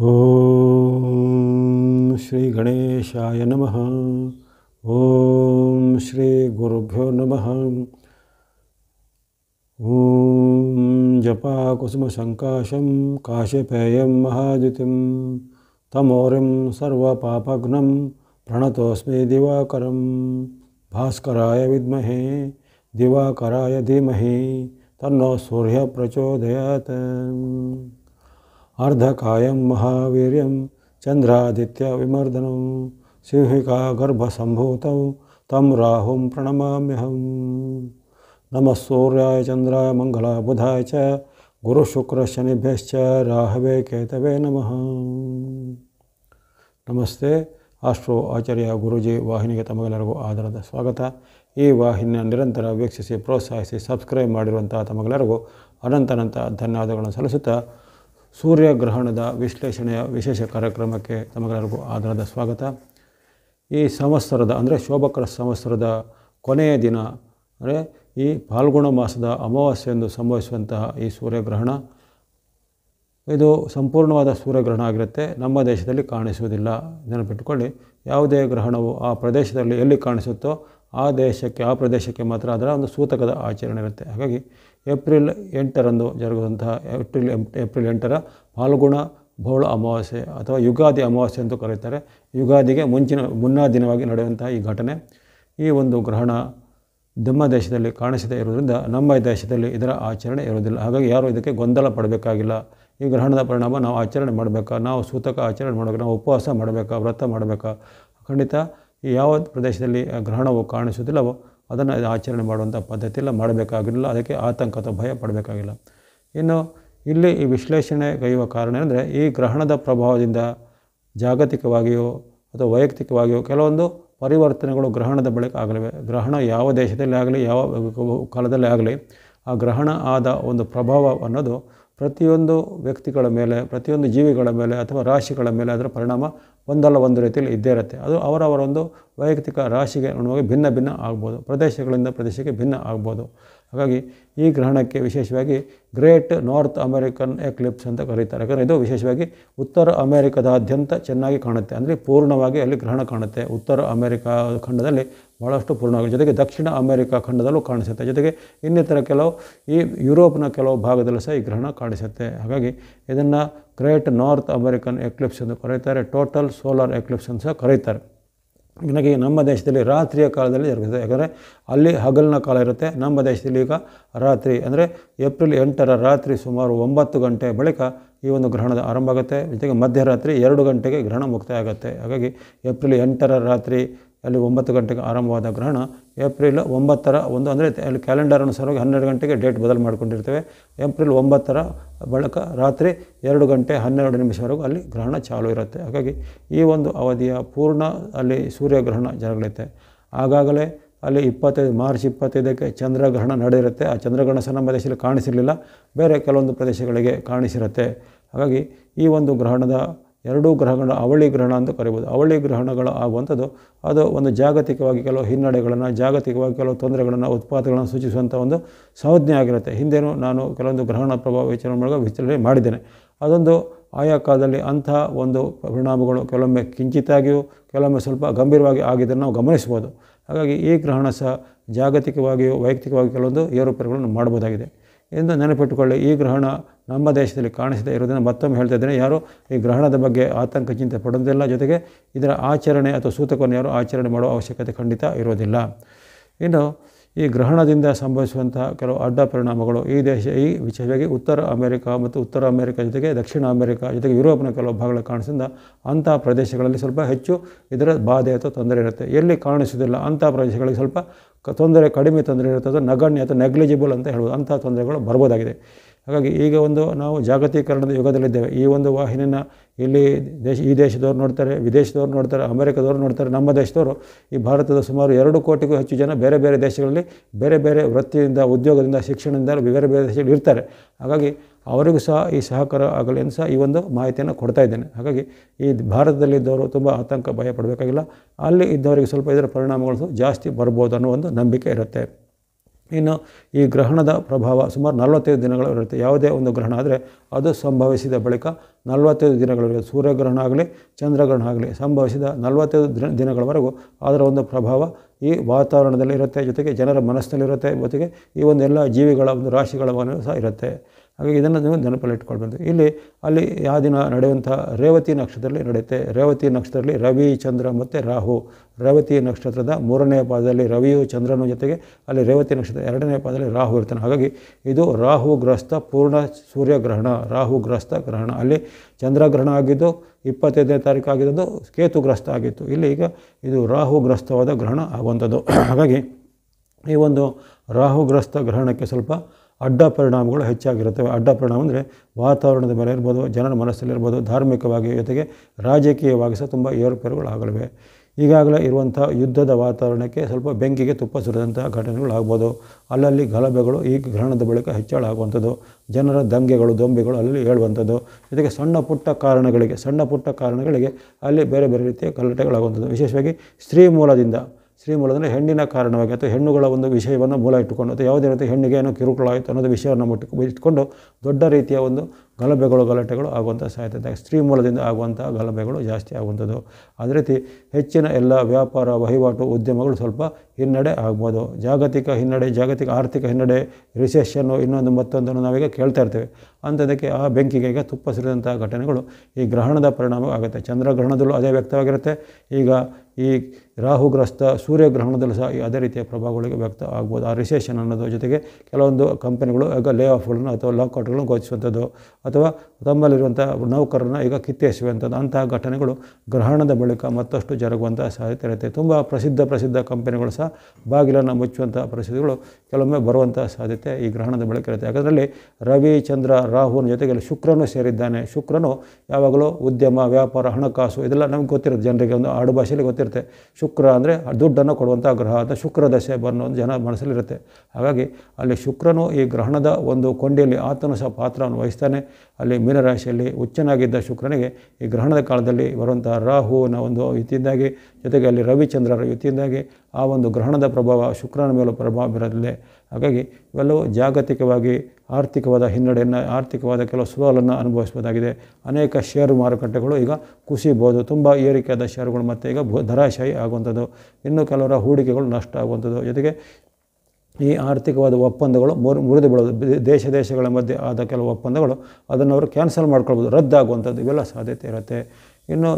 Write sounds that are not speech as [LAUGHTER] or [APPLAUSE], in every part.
ॐ श्रीगणेशाय नमः ॐ श्रीगुरुभ्यो नमः ॐ जपाकुसुमसङ्काशं काशपेयं महाद्युतिं तमोरिं सर्वपापघ्नं प्रणतोऽस्मि दिवाकरं भास्कराय विद्महे दिवाकराय धीमहि तन्नो सूर्यप्रचोदयात् ಅರ್ಧಕಾಯಂ ಮಹಾವೀರ್ಯಂ ಚಂದ್ರಾದಿತ್ಯ ವಿಮರ್ದನಂ ಸಿಂಹಿಕಾ ಗರ್ಭಸಂಭೂತ ತಂ ರಾಹುಂ ಪ್ರಣಮ್ಯಹಂ ನಮಃ ಸೂರ್ಯಾಯ ಚಂದ್ರಾಯ ಮಂಗಲ ಬುಧಾಯ ಚ ಗುರು ಶುಕ್ರ ಶನಿಭ್ಯಶ್ಚ ರಾಹವೇ ಕೇತವೇ ನಮಃ ನಮಸ್ತೆ ಆಸ್ಟ್ರೋ ಆಚಾರ್ಯ ಗುರುಜಿ ವಾಹಿನಿಗೆ ತಮಗೆಲ್ಲರಿಗೂ ಆಧಾರದ ಸ್ವಾಗತ ಈ ವಾಹಿನಿಯ ನಿರಂತರ ವೀಕ್ಷಿಸಿ ಪ್ರೋತ್ಸಾಹಿಸಿ ಸಬ್ಸ್ಕ್ರೈಬ್ ಮಾಡಿರುವಂಥ ತಮಗೆಲ್ಲರಿಗೂ ಅನಂತನಂತ ಅನಂತ ಧನ್ಯವಾದಗಳನ್ನು ಸಲ್ಲಿಸುತ್ತಾ ಸೂರ್ಯಗ್ರಹಣದ ವಿಶ್ಲೇಷಣೆಯ ವಿಶೇಷ ಕಾರ್ಯಕ್ರಮಕ್ಕೆ ತಮಗೆಲ್ಲರಿಗೂ ಆಧಾರದ ಸ್ವಾಗತ ಈ ಸಂವತ್ಸರದ ಅಂದರೆ ಶೋಭಕರ ಸಂವತ್ಸರದ ಕೊನೆಯ ದಿನ ಅಂದರೆ ಈ ಫಾಲ್ಗುಣ ಮಾಸದ ಎಂದು ಸಂಭವಿಸುವಂತಹ ಈ ಸೂರ್ಯಗ್ರಹಣ ಇದು ಸಂಪೂರ್ಣವಾದ ಸೂರ್ಯಗ್ರಹಣ ಆಗಿರುತ್ತೆ ನಮ್ಮ ದೇಶದಲ್ಲಿ ಕಾಣಿಸುವುದಿಲ್ಲ ನೆನಪಿಟ್ಟುಕೊಳ್ಳಿ ಯಾವುದೇ ಗ್ರಹಣವು ಆ ಪ್ರದೇಶದಲ್ಲಿ ಎಲ್ಲಿ ಕಾಣಿಸುತ್ತೋ ಆ ದೇಶಕ್ಕೆ ಆ ಪ್ರದೇಶಕ್ಕೆ ಮಾತ್ರ ಅದರ ಒಂದು ಸೂತಕದ ಆಚರಣೆ ಇರುತ್ತೆ ಹಾಗಾಗಿ ಏಪ್ರಿಲ್ ಎಂಟರಂದು ಜರುಗುವಂತಹ ಏಪ್ರಿಲ್ ಏಪ್ರಿಲ್ ಎಂಟರ ಫಾಲ್ಗುಣ ಬಹುಳ ಅಮಾವಾಸ್ಯೆ ಅಥವಾ ಯುಗಾದಿ ಅಮಾವಾಸ್ಯೆ ಎಂದು ಕರೆಯುತ್ತಾರೆ ಯುಗಾದಿಗೆ ಮುಂಚಿನ ಮುನ್ನಾ ದಿನವಾಗಿ ನಡೆಯುವಂತಹ ಈ ಘಟನೆ ಈ ಒಂದು ಗ್ರಹಣ ನಮ್ಮ ದೇಶದಲ್ಲಿ ಕಾಣಿಸದೇ ಇರುವುದರಿಂದ ನಮ್ಮ ದೇಶದಲ್ಲಿ ಇದರ ಆಚರಣೆ ಇರುವುದಿಲ್ಲ ಹಾಗಾಗಿ ಯಾರೂ ಇದಕ್ಕೆ ಗೊಂದಲ ಪಡಬೇಕಾಗಿಲ್ಲ ಈ ಗ್ರಹಣದ ಪರಿಣಾಮ ನಾವು ಆಚರಣೆ ಮಾಡಬೇಕಾ ನಾವು ಸೂತಕ ಆಚರಣೆ ಮಾಡಬೇಕು ನಾವು ಉಪವಾಸ ಮಾಡಬೇಕಾ ವ್ರತ ಮಾಡಬೇಕಾ ಖಂಡಿತ ಯಾವ ಪ್ರದೇಶದಲ್ಲಿ ಗ್ರಹಣವು ಕಾಣಿಸುವುದಿಲ್ಲವೋ ಅದನ್ನು ಆಚರಣೆ ಮಾಡುವಂಥ ಎಲ್ಲ ಮಾಡಬೇಕಾಗಿರಲಿಲ್ಲ ಅದಕ್ಕೆ ಆತಂಕ ಅಥವಾ ಭಯ ಪಡಬೇಕಾಗಿಲ್ಲ ಇನ್ನು ಇಲ್ಲಿ ಈ ವಿಶ್ಲೇಷಣೆ ಕೈಯುವ ಕಾರಣ ಅಂದರೆ ಈ ಗ್ರಹಣದ ಪ್ರಭಾವದಿಂದ ಜಾಗತಿಕವಾಗಿಯೋ ಅಥವಾ ವೈಯಕ್ತಿಕವಾಗಿಯೋ ಕೆಲವೊಂದು ಪರಿವರ್ತನೆಗಳು ಗ್ರಹಣದ ಬಳಿಕ ಆಗಲಿವೆ ಗ್ರಹಣ ಯಾವ ದೇಶದಲ್ಲಿ ಆಗಲಿ ಯಾವ ಕಾಲದಲ್ಲಿ ಆಗಲಿ ಆ ಗ್ರಹಣ ಆದ ಒಂದು ಪ್ರಭಾವ ಅನ್ನೋದು ಪ್ರತಿಯೊಂದು ವ್ಯಕ್ತಿಗಳ ಮೇಲೆ ಪ್ರತಿಯೊಂದು ಜೀವಿಗಳ ಮೇಲೆ ಅಥವಾ ರಾಶಿಗಳ ಮೇಲೆ ಅದರ ಪರಿಣಾಮ ಒಂದಲ್ಲ ಒಂದು ರೀತಿಯಲ್ಲಿ ಇದ್ದೇ ಇರುತ್ತೆ ಅದು ಅವರವರ ಒಂದು ವೈಯಕ್ತಿಕ ರಾಶಿಗೆ ಅನುಗುಣವಾಗಿ ಭಿನ್ನ ಭಿನ್ನ ಆಗ್ಬೋದು ಪ್ರದೇಶಗಳಿಂದ ಪ್ರದೇಶಕ್ಕೆ ಭಿನ್ನ ಆಗ್ಬೋದು ಹಾಗಾಗಿ ಈ ಗ್ರಹಣಕ್ಕೆ ವಿಶೇಷವಾಗಿ ಗ್ರೇಟ್ ನಾರ್ತ್ ಅಮೆರಿಕನ್ ಎಕ್ಲಿಪ್ಸ್ ಅಂತ ಕರೀತಾರೆ ಯಾಕಂದರೆ ಇದು ವಿಶೇಷವಾಗಿ ಉತ್ತರ ಅಮೆರಿಕದಾದ್ಯಂತ ಚೆನ್ನಾಗಿ ಕಾಣುತ್ತೆ ಅಂದರೆ ಪೂರ್ಣವಾಗಿ ಅಲ್ಲಿ ಗ್ರಹಣ ಕಾಣುತ್ತೆ ಉತ್ತರ ಅಮೆರಿಕ ಖಂಡದಲ್ಲಿ ಭಾಳಷ್ಟು ಪೂರ್ಣವಾಗಿದೆ ಜೊತೆಗೆ ದಕ್ಷಿಣ ಅಮೆರಿಕ ಖಂಡದಲ್ಲೂ ಕಾಣಿಸುತ್ತೆ ಜೊತೆಗೆ ಇನ್ನಿತರ ಕೆಲವು ಈ ಯುರೋಪ್ನ ಕೆಲವು ಭಾಗದಲ್ಲೂ ಸಹ ಈ ಗ್ರಹಣ ಕಾಣಿಸುತ್ತೆ ಹಾಗಾಗಿ ಇದನ್ನು ಗ್ರೇಟ್ ನಾರ್ತ್ ಅಮೆರಿಕನ್ ಎಕ್ಲಿಪ್ಸ್ ಎಂದು ಕರೀತಾರೆ ಟೋಟಲ್ ಸೋಲಾರ್ ಎಕ್ಲಿಪ್ಸ್ ಅಂತ ಸಹ ಕರೀತಾರೆ ನನಗೆ ನಮ್ಮ ದೇಶದಲ್ಲಿ ರಾತ್ರಿಯ ಕಾಲದಲ್ಲಿ ಜರುಗುತ್ತದೆ ಯಾಕಂದರೆ ಅಲ್ಲಿ ಹಗಲಿನ ಕಾಲ ಇರುತ್ತೆ ನಮ್ಮ ದೇಶದಲ್ಲಿ ಈಗ ರಾತ್ರಿ ಅಂದರೆ ಏಪ್ರಿಲ್ ಎಂಟರ ರಾತ್ರಿ ಸುಮಾರು ಒಂಬತ್ತು ಗಂಟೆ ಬಳಿಕ ಈ ಒಂದು ಗ್ರಹಣದ ಆರಂಭ ಆಗುತ್ತೆ ಜೊತೆಗೆ ಮಧ್ಯರಾತ್ರಿ ಎರಡು ಗಂಟೆಗೆ ಗ್ರಹಣ ಮುಕ್ತ ಆಗುತ್ತೆ ಹಾಗಾಗಿ ಏಪ್ರಿಲ್ ಎಂಟರ ರಾತ್ರಿ ಅಲ್ಲಿ ಒಂಬತ್ತು ಗಂಟೆಗೆ ಆರಂಭವಾದ ಗ್ರಹಣ ಏಪ್ರಿಲ್ ಒಂಬತ್ತರ ಒಂದು ಅಂದರೆ ಅಲ್ಲಿ ಕ್ಯಾಲೆಂಡರ್ ಅನುಸಾರವಾಗಿ ಹನ್ನೆರಡು ಗಂಟೆಗೆ ಡೇಟ್ ಬದಲು ಮಾಡಿಕೊಂಡಿರ್ತೇವೆ ಏಪ್ರಿಲ್ ಒಂಬತ್ತರ ಬಳಿಕ ರಾತ್ರಿ ಎರಡು ಗಂಟೆ ಹನ್ನೆರಡು ನಿಮಿಷವರೆಗೂ ಅಲ್ಲಿ ಗ್ರಹಣ ಚಾಲು ಇರುತ್ತೆ ಹಾಗಾಗಿ ಈ ಒಂದು ಅವಧಿಯ ಪೂರ್ಣ ಅಲ್ಲಿ ಸೂರ್ಯಗ್ರಹಣ ಜರುಗಲಿದೆ ಆಗಾಗಲೇ ಅಲ್ಲಿ ಇಪ್ಪತ್ತೈದು ಮಾರ್ಚ್ ಇಪ್ಪತ್ತೈದಕ್ಕೆ ಚಂದ್ರಗ್ರಹಣ ನಡೆದಿರುತ್ತೆ ಆ ಚಂದ್ರಗ್ರಹಣ ಸಹ ನಮ್ಮ ದೇಶದಲ್ಲಿ ಕಾಣಿಸಿರಲಿಲ್ಲ ಬೇರೆ ಕೆಲವೊಂದು ಪ್ರದೇಶಗಳಿಗೆ ಕಾಣಿಸಿರುತ್ತೆ ಹಾಗಾಗಿ ಈ ಒಂದು ಗ್ರಹಣದ ಎರಡೂ ಗ್ರಹಗಳ ಅವಳಿ ಗ್ರಹಣ ಅಂತ ಕರೀಬೋದು ಅವಳಿ ಗ್ರಹಣಗಳು ಆಗುವಂಥದ್ದು ಅದು ಒಂದು ಜಾಗತಿಕವಾಗಿ ಕೆಲವು ಹಿನ್ನಡೆಗಳನ್ನು ಜಾಗತಿಕವಾಗಿ ಕೆಲವು ತೊಂದರೆಗಳನ್ನು ಉತ್ಪಾದಗಳನ್ನು ಸೂಚಿಸುವಂಥ ಒಂದು ಸಂಜ್ಞೆ ಆಗಿರುತ್ತೆ ಹಿಂದೇನು ನಾನು ಕೆಲವೊಂದು ಗ್ರಹಣ ಪ್ರಭಾವ ವಿಚಾರ ಮೂಲಕ ವಿಚಾರಣೆ ಮಾಡಿದ್ದೇನೆ ಅದೊಂದು ಆಯಾ ಕಾಲದಲ್ಲಿ ಅಂಥ ಒಂದು ಪರಿಣಾಮಗಳು ಕೆಲವೊಮ್ಮೆ ಕಿಂಚಿತಾಗಿಯೂ ಕೆಲವೊಮ್ಮೆ ಸ್ವಲ್ಪ ಗಂಭೀರವಾಗಿ ಆಗಿದ್ದನ್ನು ನಾವು ಗಮನಿಸ್ಬೋದು ಹಾಗಾಗಿ ಈ ಗ್ರಹಣ ಸಹ ಜಾಗತಿಕವಾಗಿಯೂ ವೈಯಕ್ತಿಕವಾಗಿ ಕೆಲವೊಂದು ಏರುಪೇರುಗಳನ್ನು ಮಾಡ್ಬೋದಾಗಿದೆ ಎಂದು ನೆನಪಿಟ್ಟುಕೊಳ್ಳಿ ಈ ಗ್ರಹಣ ನಮ್ಮ ದೇಶದಲ್ಲಿ ಕಾಣಿಸದೇ ಇರುವುದನ್ನು ಮತ್ತೊಮ್ಮೆ ಹೇಳ್ತಾ ಇದ್ದೇನೆ ಯಾರು ಈ ಗ್ರಹಣದ ಬಗ್ಗೆ ಆತಂಕ ಚಿಂತೆ ಪಡೋದಿಲ್ಲ ಜೊತೆಗೆ ಇದರ ಆಚರಣೆ ಅಥವಾ ಸೂತಕವನ್ನು ಯಾರು ಆಚರಣೆ ಮಾಡುವ ಅವಶ್ಯಕತೆ ಖಂಡಿತ ಇರೋದಿಲ್ಲ ಇನ್ನು ಈ ಗ್ರಹಣದಿಂದ ಸಂಭವಿಸುವಂತಹ ಕೆಲವು ಅಡ್ಡ ಪರಿಣಾಮಗಳು ಈ ದೇಶ ಈ ವಿಶೇಷವಾಗಿ ಉತ್ತರ ಅಮೆರಿಕ ಮತ್ತು ಉತ್ತರ ಅಮೆರಿಕ ಜೊತೆಗೆ ದಕ್ಷಿಣ ಅಮೆರಿಕ ಜೊತೆಗೆ ಯುರೋಪ್ನ ಕೆಲವು ಭಾಗಗಳ ಕಾಣಿಸಿದ ಅಂಥ ಪ್ರದೇಶಗಳಲ್ಲಿ ಸ್ವಲ್ಪ ಹೆಚ್ಚು ಇದರ ಬಾಧೆ ಅಥವಾ ತೊಂದರೆ ಇರುತ್ತೆ ಎಲ್ಲಿ ಕಾಣಿಸೋದಿಲ್ಲ ಅಂಥ ಪ್ರದೇಶಗಳಿಗೆ ಸ್ವಲ್ಪ ತೊಂದರೆ ಕಡಿಮೆ ತೊಂದರೆ ಇರುತ್ತೆ ಅಥವಾ ನಗಣ್ಯ ಅಥವಾ ನೆಗ್ಲಿಜಿಬಲ್ ಅಂತ ಹೇಳ್ಬೋದು ಅಂಥ ತೊಂದರೆಗಳು ಬರ್ಬೋದಾಗಿದೆ ಹಾಗಾಗಿ ಈಗ ಒಂದು ನಾವು ಜಾಗತೀಕರಣದ ಯುಗದಲ್ಲಿದ್ದೇವೆ ಈ ಒಂದು ವಾಹಿನಿಯನ್ನು ಇಲ್ಲಿ ದೇಶ ಈ ದೇಶದವ್ರು ನೋಡ್ತಾರೆ ವಿದೇಶದವ್ರು ನೋಡ್ತಾರೆ ಅಮೆರಿಕದವರು ನೋಡ್ತಾರೆ ನಮ್ಮ ದೇಶದವರು ಈ ಭಾರತದ ಸುಮಾರು ಎರಡು ಕೋಟಿಗೂ ಹೆಚ್ಚು ಜನ ಬೇರೆ ಬೇರೆ ದೇಶಗಳಲ್ಲಿ ಬೇರೆ ಬೇರೆ ವೃತ್ತಿಯಿಂದ ಉದ್ಯೋಗದಿಂದ ಶಿಕ್ಷಣದಿಂದ ಬೇರೆ ಬೇರೆ ದೇಶಗಳಲ್ಲಿ ಇರ್ತಾರೆ ಹಾಗಾಗಿ ಅವರಿಗೂ ಸಹ ಈ ಸಹಕಾರ ಆಗಲಿ ಅಂತ ಸಹ ಈ ಒಂದು ಮಾಹಿತಿಯನ್ನು ಕೊಡ್ತಾ ಇದ್ದೇನೆ ಹಾಗಾಗಿ ಈ ಭಾರತದಲ್ಲಿದ್ದವರು ತುಂಬ ಆತಂಕ ಭಯ ಪಡಬೇಕಾಗಿಲ್ಲ ಅಲ್ಲಿ ಇದ್ದವರಿಗೆ ಸ್ವಲ್ಪ ಇದರ ಪರಿಣಾಮಗಳು ಜಾಸ್ತಿ ಬರ್ಬೋದು ಅನ್ನೋ ಒಂದು ನಂಬಿಕೆ ಇರುತ್ತೆ ಇನ್ನು ಈ ಗ್ರಹಣದ ಪ್ರಭಾವ ಸುಮಾರು ನಲವತ್ತೈದು ದಿನಗಳವರೆಗೆ ಯಾವುದೇ ಒಂದು ಗ್ರಹಣ ಆದರೆ ಅದು ಸಂಭವಿಸಿದ ಬಳಿಕ ನಲವತ್ತೈದು ದಿನಗಳವರೆಗೆ ಸೂರ್ಯಗ್ರಹಣ ಆಗಲಿ ಚಂದ್ರಗ್ರಹಣ ಆಗಲಿ ಸಂಭವಿಸಿದ ನಲವತ್ತೈದು ದಿನ ದಿನಗಳವರೆಗೂ ಅದರ ಒಂದು ಪ್ರಭಾವ ಈ ವಾತಾವರಣದಲ್ಲಿ ಇರುತ್ತೆ ಜೊತೆಗೆ ಜನರ ಮನಸ್ಸಿನಲ್ಲಿರುತ್ತೆ ಜೊತೆಗೆ ಈ ಒಂದೆಲ್ಲ ಜೀವಿಗಳ ಒಂದು ರಾಶಿಗಳ ಸಹ ಇರುತ್ತೆ ಹಾಗಾಗಿ ಇದನ್ನು ನೀವು ನೆನಪಲ್ಲಿಟ್ಕೊಳ್ಬಂದು ಇಲ್ಲಿ ಅಲ್ಲಿ ಯಾವ ದಿನ ನಡೆಯುವಂಥ ರೇವತಿ ನಕ್ಷತ್ರದಲ್ಲಿ ನಡೆಯುತ್ತೆ ರೇವತಿ ನಕ್ಷತ್ರದಲ್ಲಿ ರವಿ ಚಂದ್ರ ಮತ್ತು ರಾಹು ರೇವತಿ ನಕ್ಷತ್ರದ ಮೂರನೇ ಪಾದದಲ್ಲಿ ರವಿಯು ಚಂದ್ರನ ಜೊತೆಗೆ ಅಲ್ಲಿ ರೇವತಿ ನಕ್ಷತ್ರ ಎರಡನೇ ಪಾದದಲ್ಲಿ ರಾಹು ಇರ್ತಾನೆ ಹಾಗಾಗಿ ಇದು ರಾಹು ರಾಹುಗ್ರಸ್ತ ಪೂರ್ಣ ಸೂರ್ಯಗ್ರಹಣ ರಾಹುಗ್ರಸ್ತ ಗ್ರಹಣ ಅಲ್ಲಿ ಚಂದ್ರಗ್ರಹಣ ಆಗಿದ್ದು ಇಪ್ಪತ್ತೈದನೇ ತಾರೀಕು ಆಗಿದ್ದು ಕೇತುಗ್ರಸ್ತ ಆಗಿತ್ತು ಇಲ್ಲಿ ಈಗ ಇದು ರಾಹುಗ್ರಸ್ತವಾದ ಗ್ರಹಣ ಆಗುವಂಥದ್ದು ಹಾಗಾಗಿ ಈ ಒಂದು ರಾಹುಗ್ರಸ್ತ ಗ್ರಹಣಕ್ಕೆ ಸ್ವಲ್ಪ ಅಡ್ಡ ಪರಿಣಾಮಗಳು ಹೆಚ್ಚಾಗಿರುತ್ತವೆ ಅಡ್ಡ ಪರಿಣಾಮ ಅಂದರೆ ವಾತಾವರಣದ ಮೇಲೆ ಇರ್ಬೋದು ಜನರ ಮನಸ್ಸಲ್ಲಿರ್ಬೋದು ಧಾರ್ಮಿಕವಾಗಿ ಜೊತೆಗೆ ರಾಜಕೀಯವಾಗಿ ಸಹ ತುಂಬ ಆಗಲಿವೆ ಈಗಾಗಲೇ ಇರುವಂಥ ಯುದ್ಧದ ವಾತಾವರಣಕ್ಕೆ ಸ್ವಲ್ಪ ಬೆಂಕಿಗೆ ತುಪ್ಪ ಸುರಿದಂತಹ ಘಟನೆಗಳು ಆಗ್ಬೋದು ಅಲ್ಲಲ್ಲಿ ಗಲಭೆಗಳು ಈ ಗ್ರಹಣದ ಬಳಿಕ ಹೆಚ್ಚಳ ಆಗುವಂಥದ್ದು ಜನರ ದಂಗೆಗಳು ದೊಂಬೆಗಳು ಅಲ್ಲಿ ಹೇಳುವಂಥದ್ದು ಜೊತೆಗೆ ಸಣ್ಣ ಪುಟ್ಟ ಕಾರಣಗಳಿಗೆ ಸಣ್ಣ ಪುಟ್ಟ ಕಾರಣಗಳಿಗೆ ಅಲ್ಲಿ ಬೇರೆ ಬೇರೆ ರೀತಿಯ ಗಲಾಟೆಗಳಾಗುವಂಥದ್ದು ವಿಶೇಷವಾಗಿ ಸ್ತ್ರೀ ಮೂಲದಿಂದ ಸ್ತ್ರೀ ಅಂದರೆ ಹೆಣ್ಣಿನ ಕಾರಣವಾಗಿ ಅಥವಾ ಹೆಣ್ಣುಗಳ ಒಂದು ವಿಷಯವನ್ನು ಮೂಲ ಇಟ್ಟುಕೊಂಡು ಅಥವಾ ಯಾವುದೇ ರೀತಿ ಹೆಣ್ಣಿಗೆ ಏನೋ ಕಿರುಕುಳ ಆಯಿತು ಅನ್ನೋದು ವಿಷಯವನ್ನು ಮುಟ್ಟು ಇಟ್ಕೊಂಡು ದೊಡ್ಡ ರೀತಿಯ ಒಂದು ಗಲಭೆಗಳು ಗಲಾಟೆಗಳು ಆಗುವಂಥ ಸಾಧ್ಯತೆ ಸ್ತ್ರೀ ಮೂಲದಿಂದ ಆಗುವಂಥ ಗಲಭೆಗಳು ಜಾಸ್ತಿ ಆಗುವಂಥದ್ದು ಅದೇ ರೀತಿ ಹೆಚ್ಚಿನ ಎಲ್ಲ ವ್ಯಾಪಾರ ವಹಿವಾಟು ಉದ್ಯಮಗಳು ಸ್ವಲ್ಪ ಹಿನ್ನಡೆ ಆಗ್ಬೋದು ಜಾಗತಿಕ ಹಿನ್ನಡೆ ಜಾಗತಿಕ ಆರ್ಥಿಕ ಹಿನ್ನಡೆ ರಿಸೆಷನ್ನು ಇನ್ನೊಂದು ಮತ್ತೊಂದನ್ನು ನಾವೀಗ ಕೇಳ್ತಾ ಇರ್ತೇವೆ ಅಂಥದಕ್ಕೆ ಆ ಬೆಂಕಿಗೆ ಈಗ ತುಪ್ಪ ಸುರಿದಂಥ ಘಟನೆಗಳು ಈ ಗ್ರಹಣದ ಪರಿಣಾಮ ಆಗುತ್ತೆ ಚಂದ್ರಗ್ರಹಣದಲ್ಲೂ ಅದೇ ವ್ಯಕ್ತವಾಗಿರುತ್ತೆ ಈಗ ಈ ರಾಹುಗ್ರಸ್ತ ಸೂರ್ಯಗ್ರಹಣದಲ್ಲೂ ಸಹ ಅದೇ ರೀತಿಯ ಪ್ರಭಾವಗಳಿಗೆ ವ್ಯಕ್ತ ಆಗ್ಬೋದು ಆ ರಿಸೆಷನ್ ಅನ್ನೋದು ಜೊತೆಗೆ ಕೆಲವೊಂದು ಕಂಪನಿಗಳು ಈಗ ಲೇ ಆಫ್ಗಳನ್ನು ಅಥವಾ ಲಾಕೌಟ್ಗಳನ್ನು ಘೋಷಿಸುವಂಥದ್ದು ಅಥವಾ ತಮ್ಮಲ್ಲಿರುವಂಥ ನೌಕರರನ್ನು ಈಗ ಕಿತ್ತೇಸುವಂಥದ್ದು ಅಂತಹ ಘಟನೆಗಳು ಗ್ರಹಣದ ಬಳಿಕ ಮತ್ತಷ್ಟು ಜರುಗುವಂಥ ಸಾಧ್ಯತೆ ಇರುತ್ತೆ ತುಂಬ ಪ್ರಸಿದ್ಧ ಪ್ರಸಿದ್ಧ ಕಂಪನಿಗಳು ಸಹ ಬಾಗಿಲನ್ನು ಮುಚ್ಚುವಂಥ ಪರಿಸ್ಥಿತಿಗಳು ಕೆಲವೊಮ್ಮೆ ಬರುವಂಥ ಸಾಧ್ಯತೆ ಈ ಗ್ರಹಣದ ಬಳಿಕ ಇರುತ್ತೆ ಯಾಕಂದರೆ ರವಿ ಚಂದ್ರ ರಾಹುನ ಜೊತೆಗೆ ಶುಕ್ರನು ಸೇರಿದ್ದಾನೆ ಶುಕ್ರನು ಯಾವಾಗಲೂ ಉದ್ಯಮ ವ್ಯಾಪಾರ ಹಣಕಾಸು ಇದೆಲ್ಲ ನಮ್ಗೆ ಗೊತ್ತಿರುತ್ತೆ ಜನರಿಗೆ ಒಂದು ಆಡು ಭಾಷೆಯಲ್ಲಿ ಗೊತ್ತಿರುತ್ತೆ ಶುಕ್ರ ಅಂದರೆ ದುಡ್ಡನ್ನು ಕೊಡುವಂಥ ಗ್ರಹ ಅಂತ ಶುಕ್ರ ದಶೆ ಬನ್ನೋ ಜನ ಮನಸ್ಸಲ್ಲಿರುತ್ತೆ ಹಾಗಾಗಿ ಅಲ್ಲಿ ಶುಕ್ರನು ಈ ಗ್ರಹಣದ ಒಂದು ಕೊಂಡಿಯಲ್ಲಿ ಆತನು ಸಹ ಪಾತ್ರವನ್ನು ವಹಿಸ್ತಾನೆ ಅಲ್ಲಿ ಮೀನರಾಶಿಯಲ್ಲಿ ಉಚ್ಚನಾಗಿದ್ದ ಶುಕ್ರನಿಗೆ ಈ ಗ್ರಹಣದ ಕಾಲದಲ್ಲಿ ಬರುವಂಥ ರಾಹುವಿನ ಒಂದು ಯುತಿಯಿಂದಾಗಿ ಜೊತೆಗೆ ಅಲ್ಲಿ ರವಿಚಂದ್ರರ ಯುತಿಯಿಂದಾಗಿ ಆ ಒಂದು ಗ್ರಹಣದ ಪ್ರಭಾವ ಶುಕ್ರನ ಮೇಲೂ ಪ್ರಭಾವ ಬೀರಲಿದೆ ಹಾಗಾಗಿ ಇವೆಲ್ಲವೂ ಜಾಗತಿಕವಾಗಿ ಆರ್ಥಿಕವಾದ ಹಿನ್ನಡೆಯನ್ನು ಆರ್ಥಿಕವಾದ ಕೆಲವು ಸವಾಲನ್ನು ಅನುಭವಿಸಬಹುದಾಗಿದೆ ಅನೇಕ ಷೇರು ಮಾರುಕಟ್ಟೆಗಳು ಈಗ ಕುಸಿಯಬಹುದು ತುಂಬ ಏರಿಕೆಯಾದ ಷೇರುಗಳು ಮತ್ತು ಈಗ ಧರಾಶಾಯಿ ಆಗುವಂಥದ್ದು ಇನ್ನು ಕೆಲವರ ಹೂಡಿಕೆಗಳು ನಷ್ಟ ಆಗುವಂಥದ್ದು ಜೊತೆಗೆ ಈ ಆರ್ಥಿಕವಾದ ಒಪ್ಪಂದಗಳು ಮುರಿದು ಬೀಳೋದು ದೇಶ ದೇಶಗಳ ಮಧ್ಯೆ ಆದ ಕೆಲವು ಒಪ್ಪಂದಗಳು ಅದನ್ನು ಅವರು ಕ್ಯಾನ್ಸಲ್ ಮಾಡ್ಕೊಳ್ಬೋದು ರದ್ದಾಗುವಂಥದ್ದು ಇವೆಲ್ಲ ಸಾಧ್ಯತೆ ಇರುತ್ತೆ ಇನ್ನು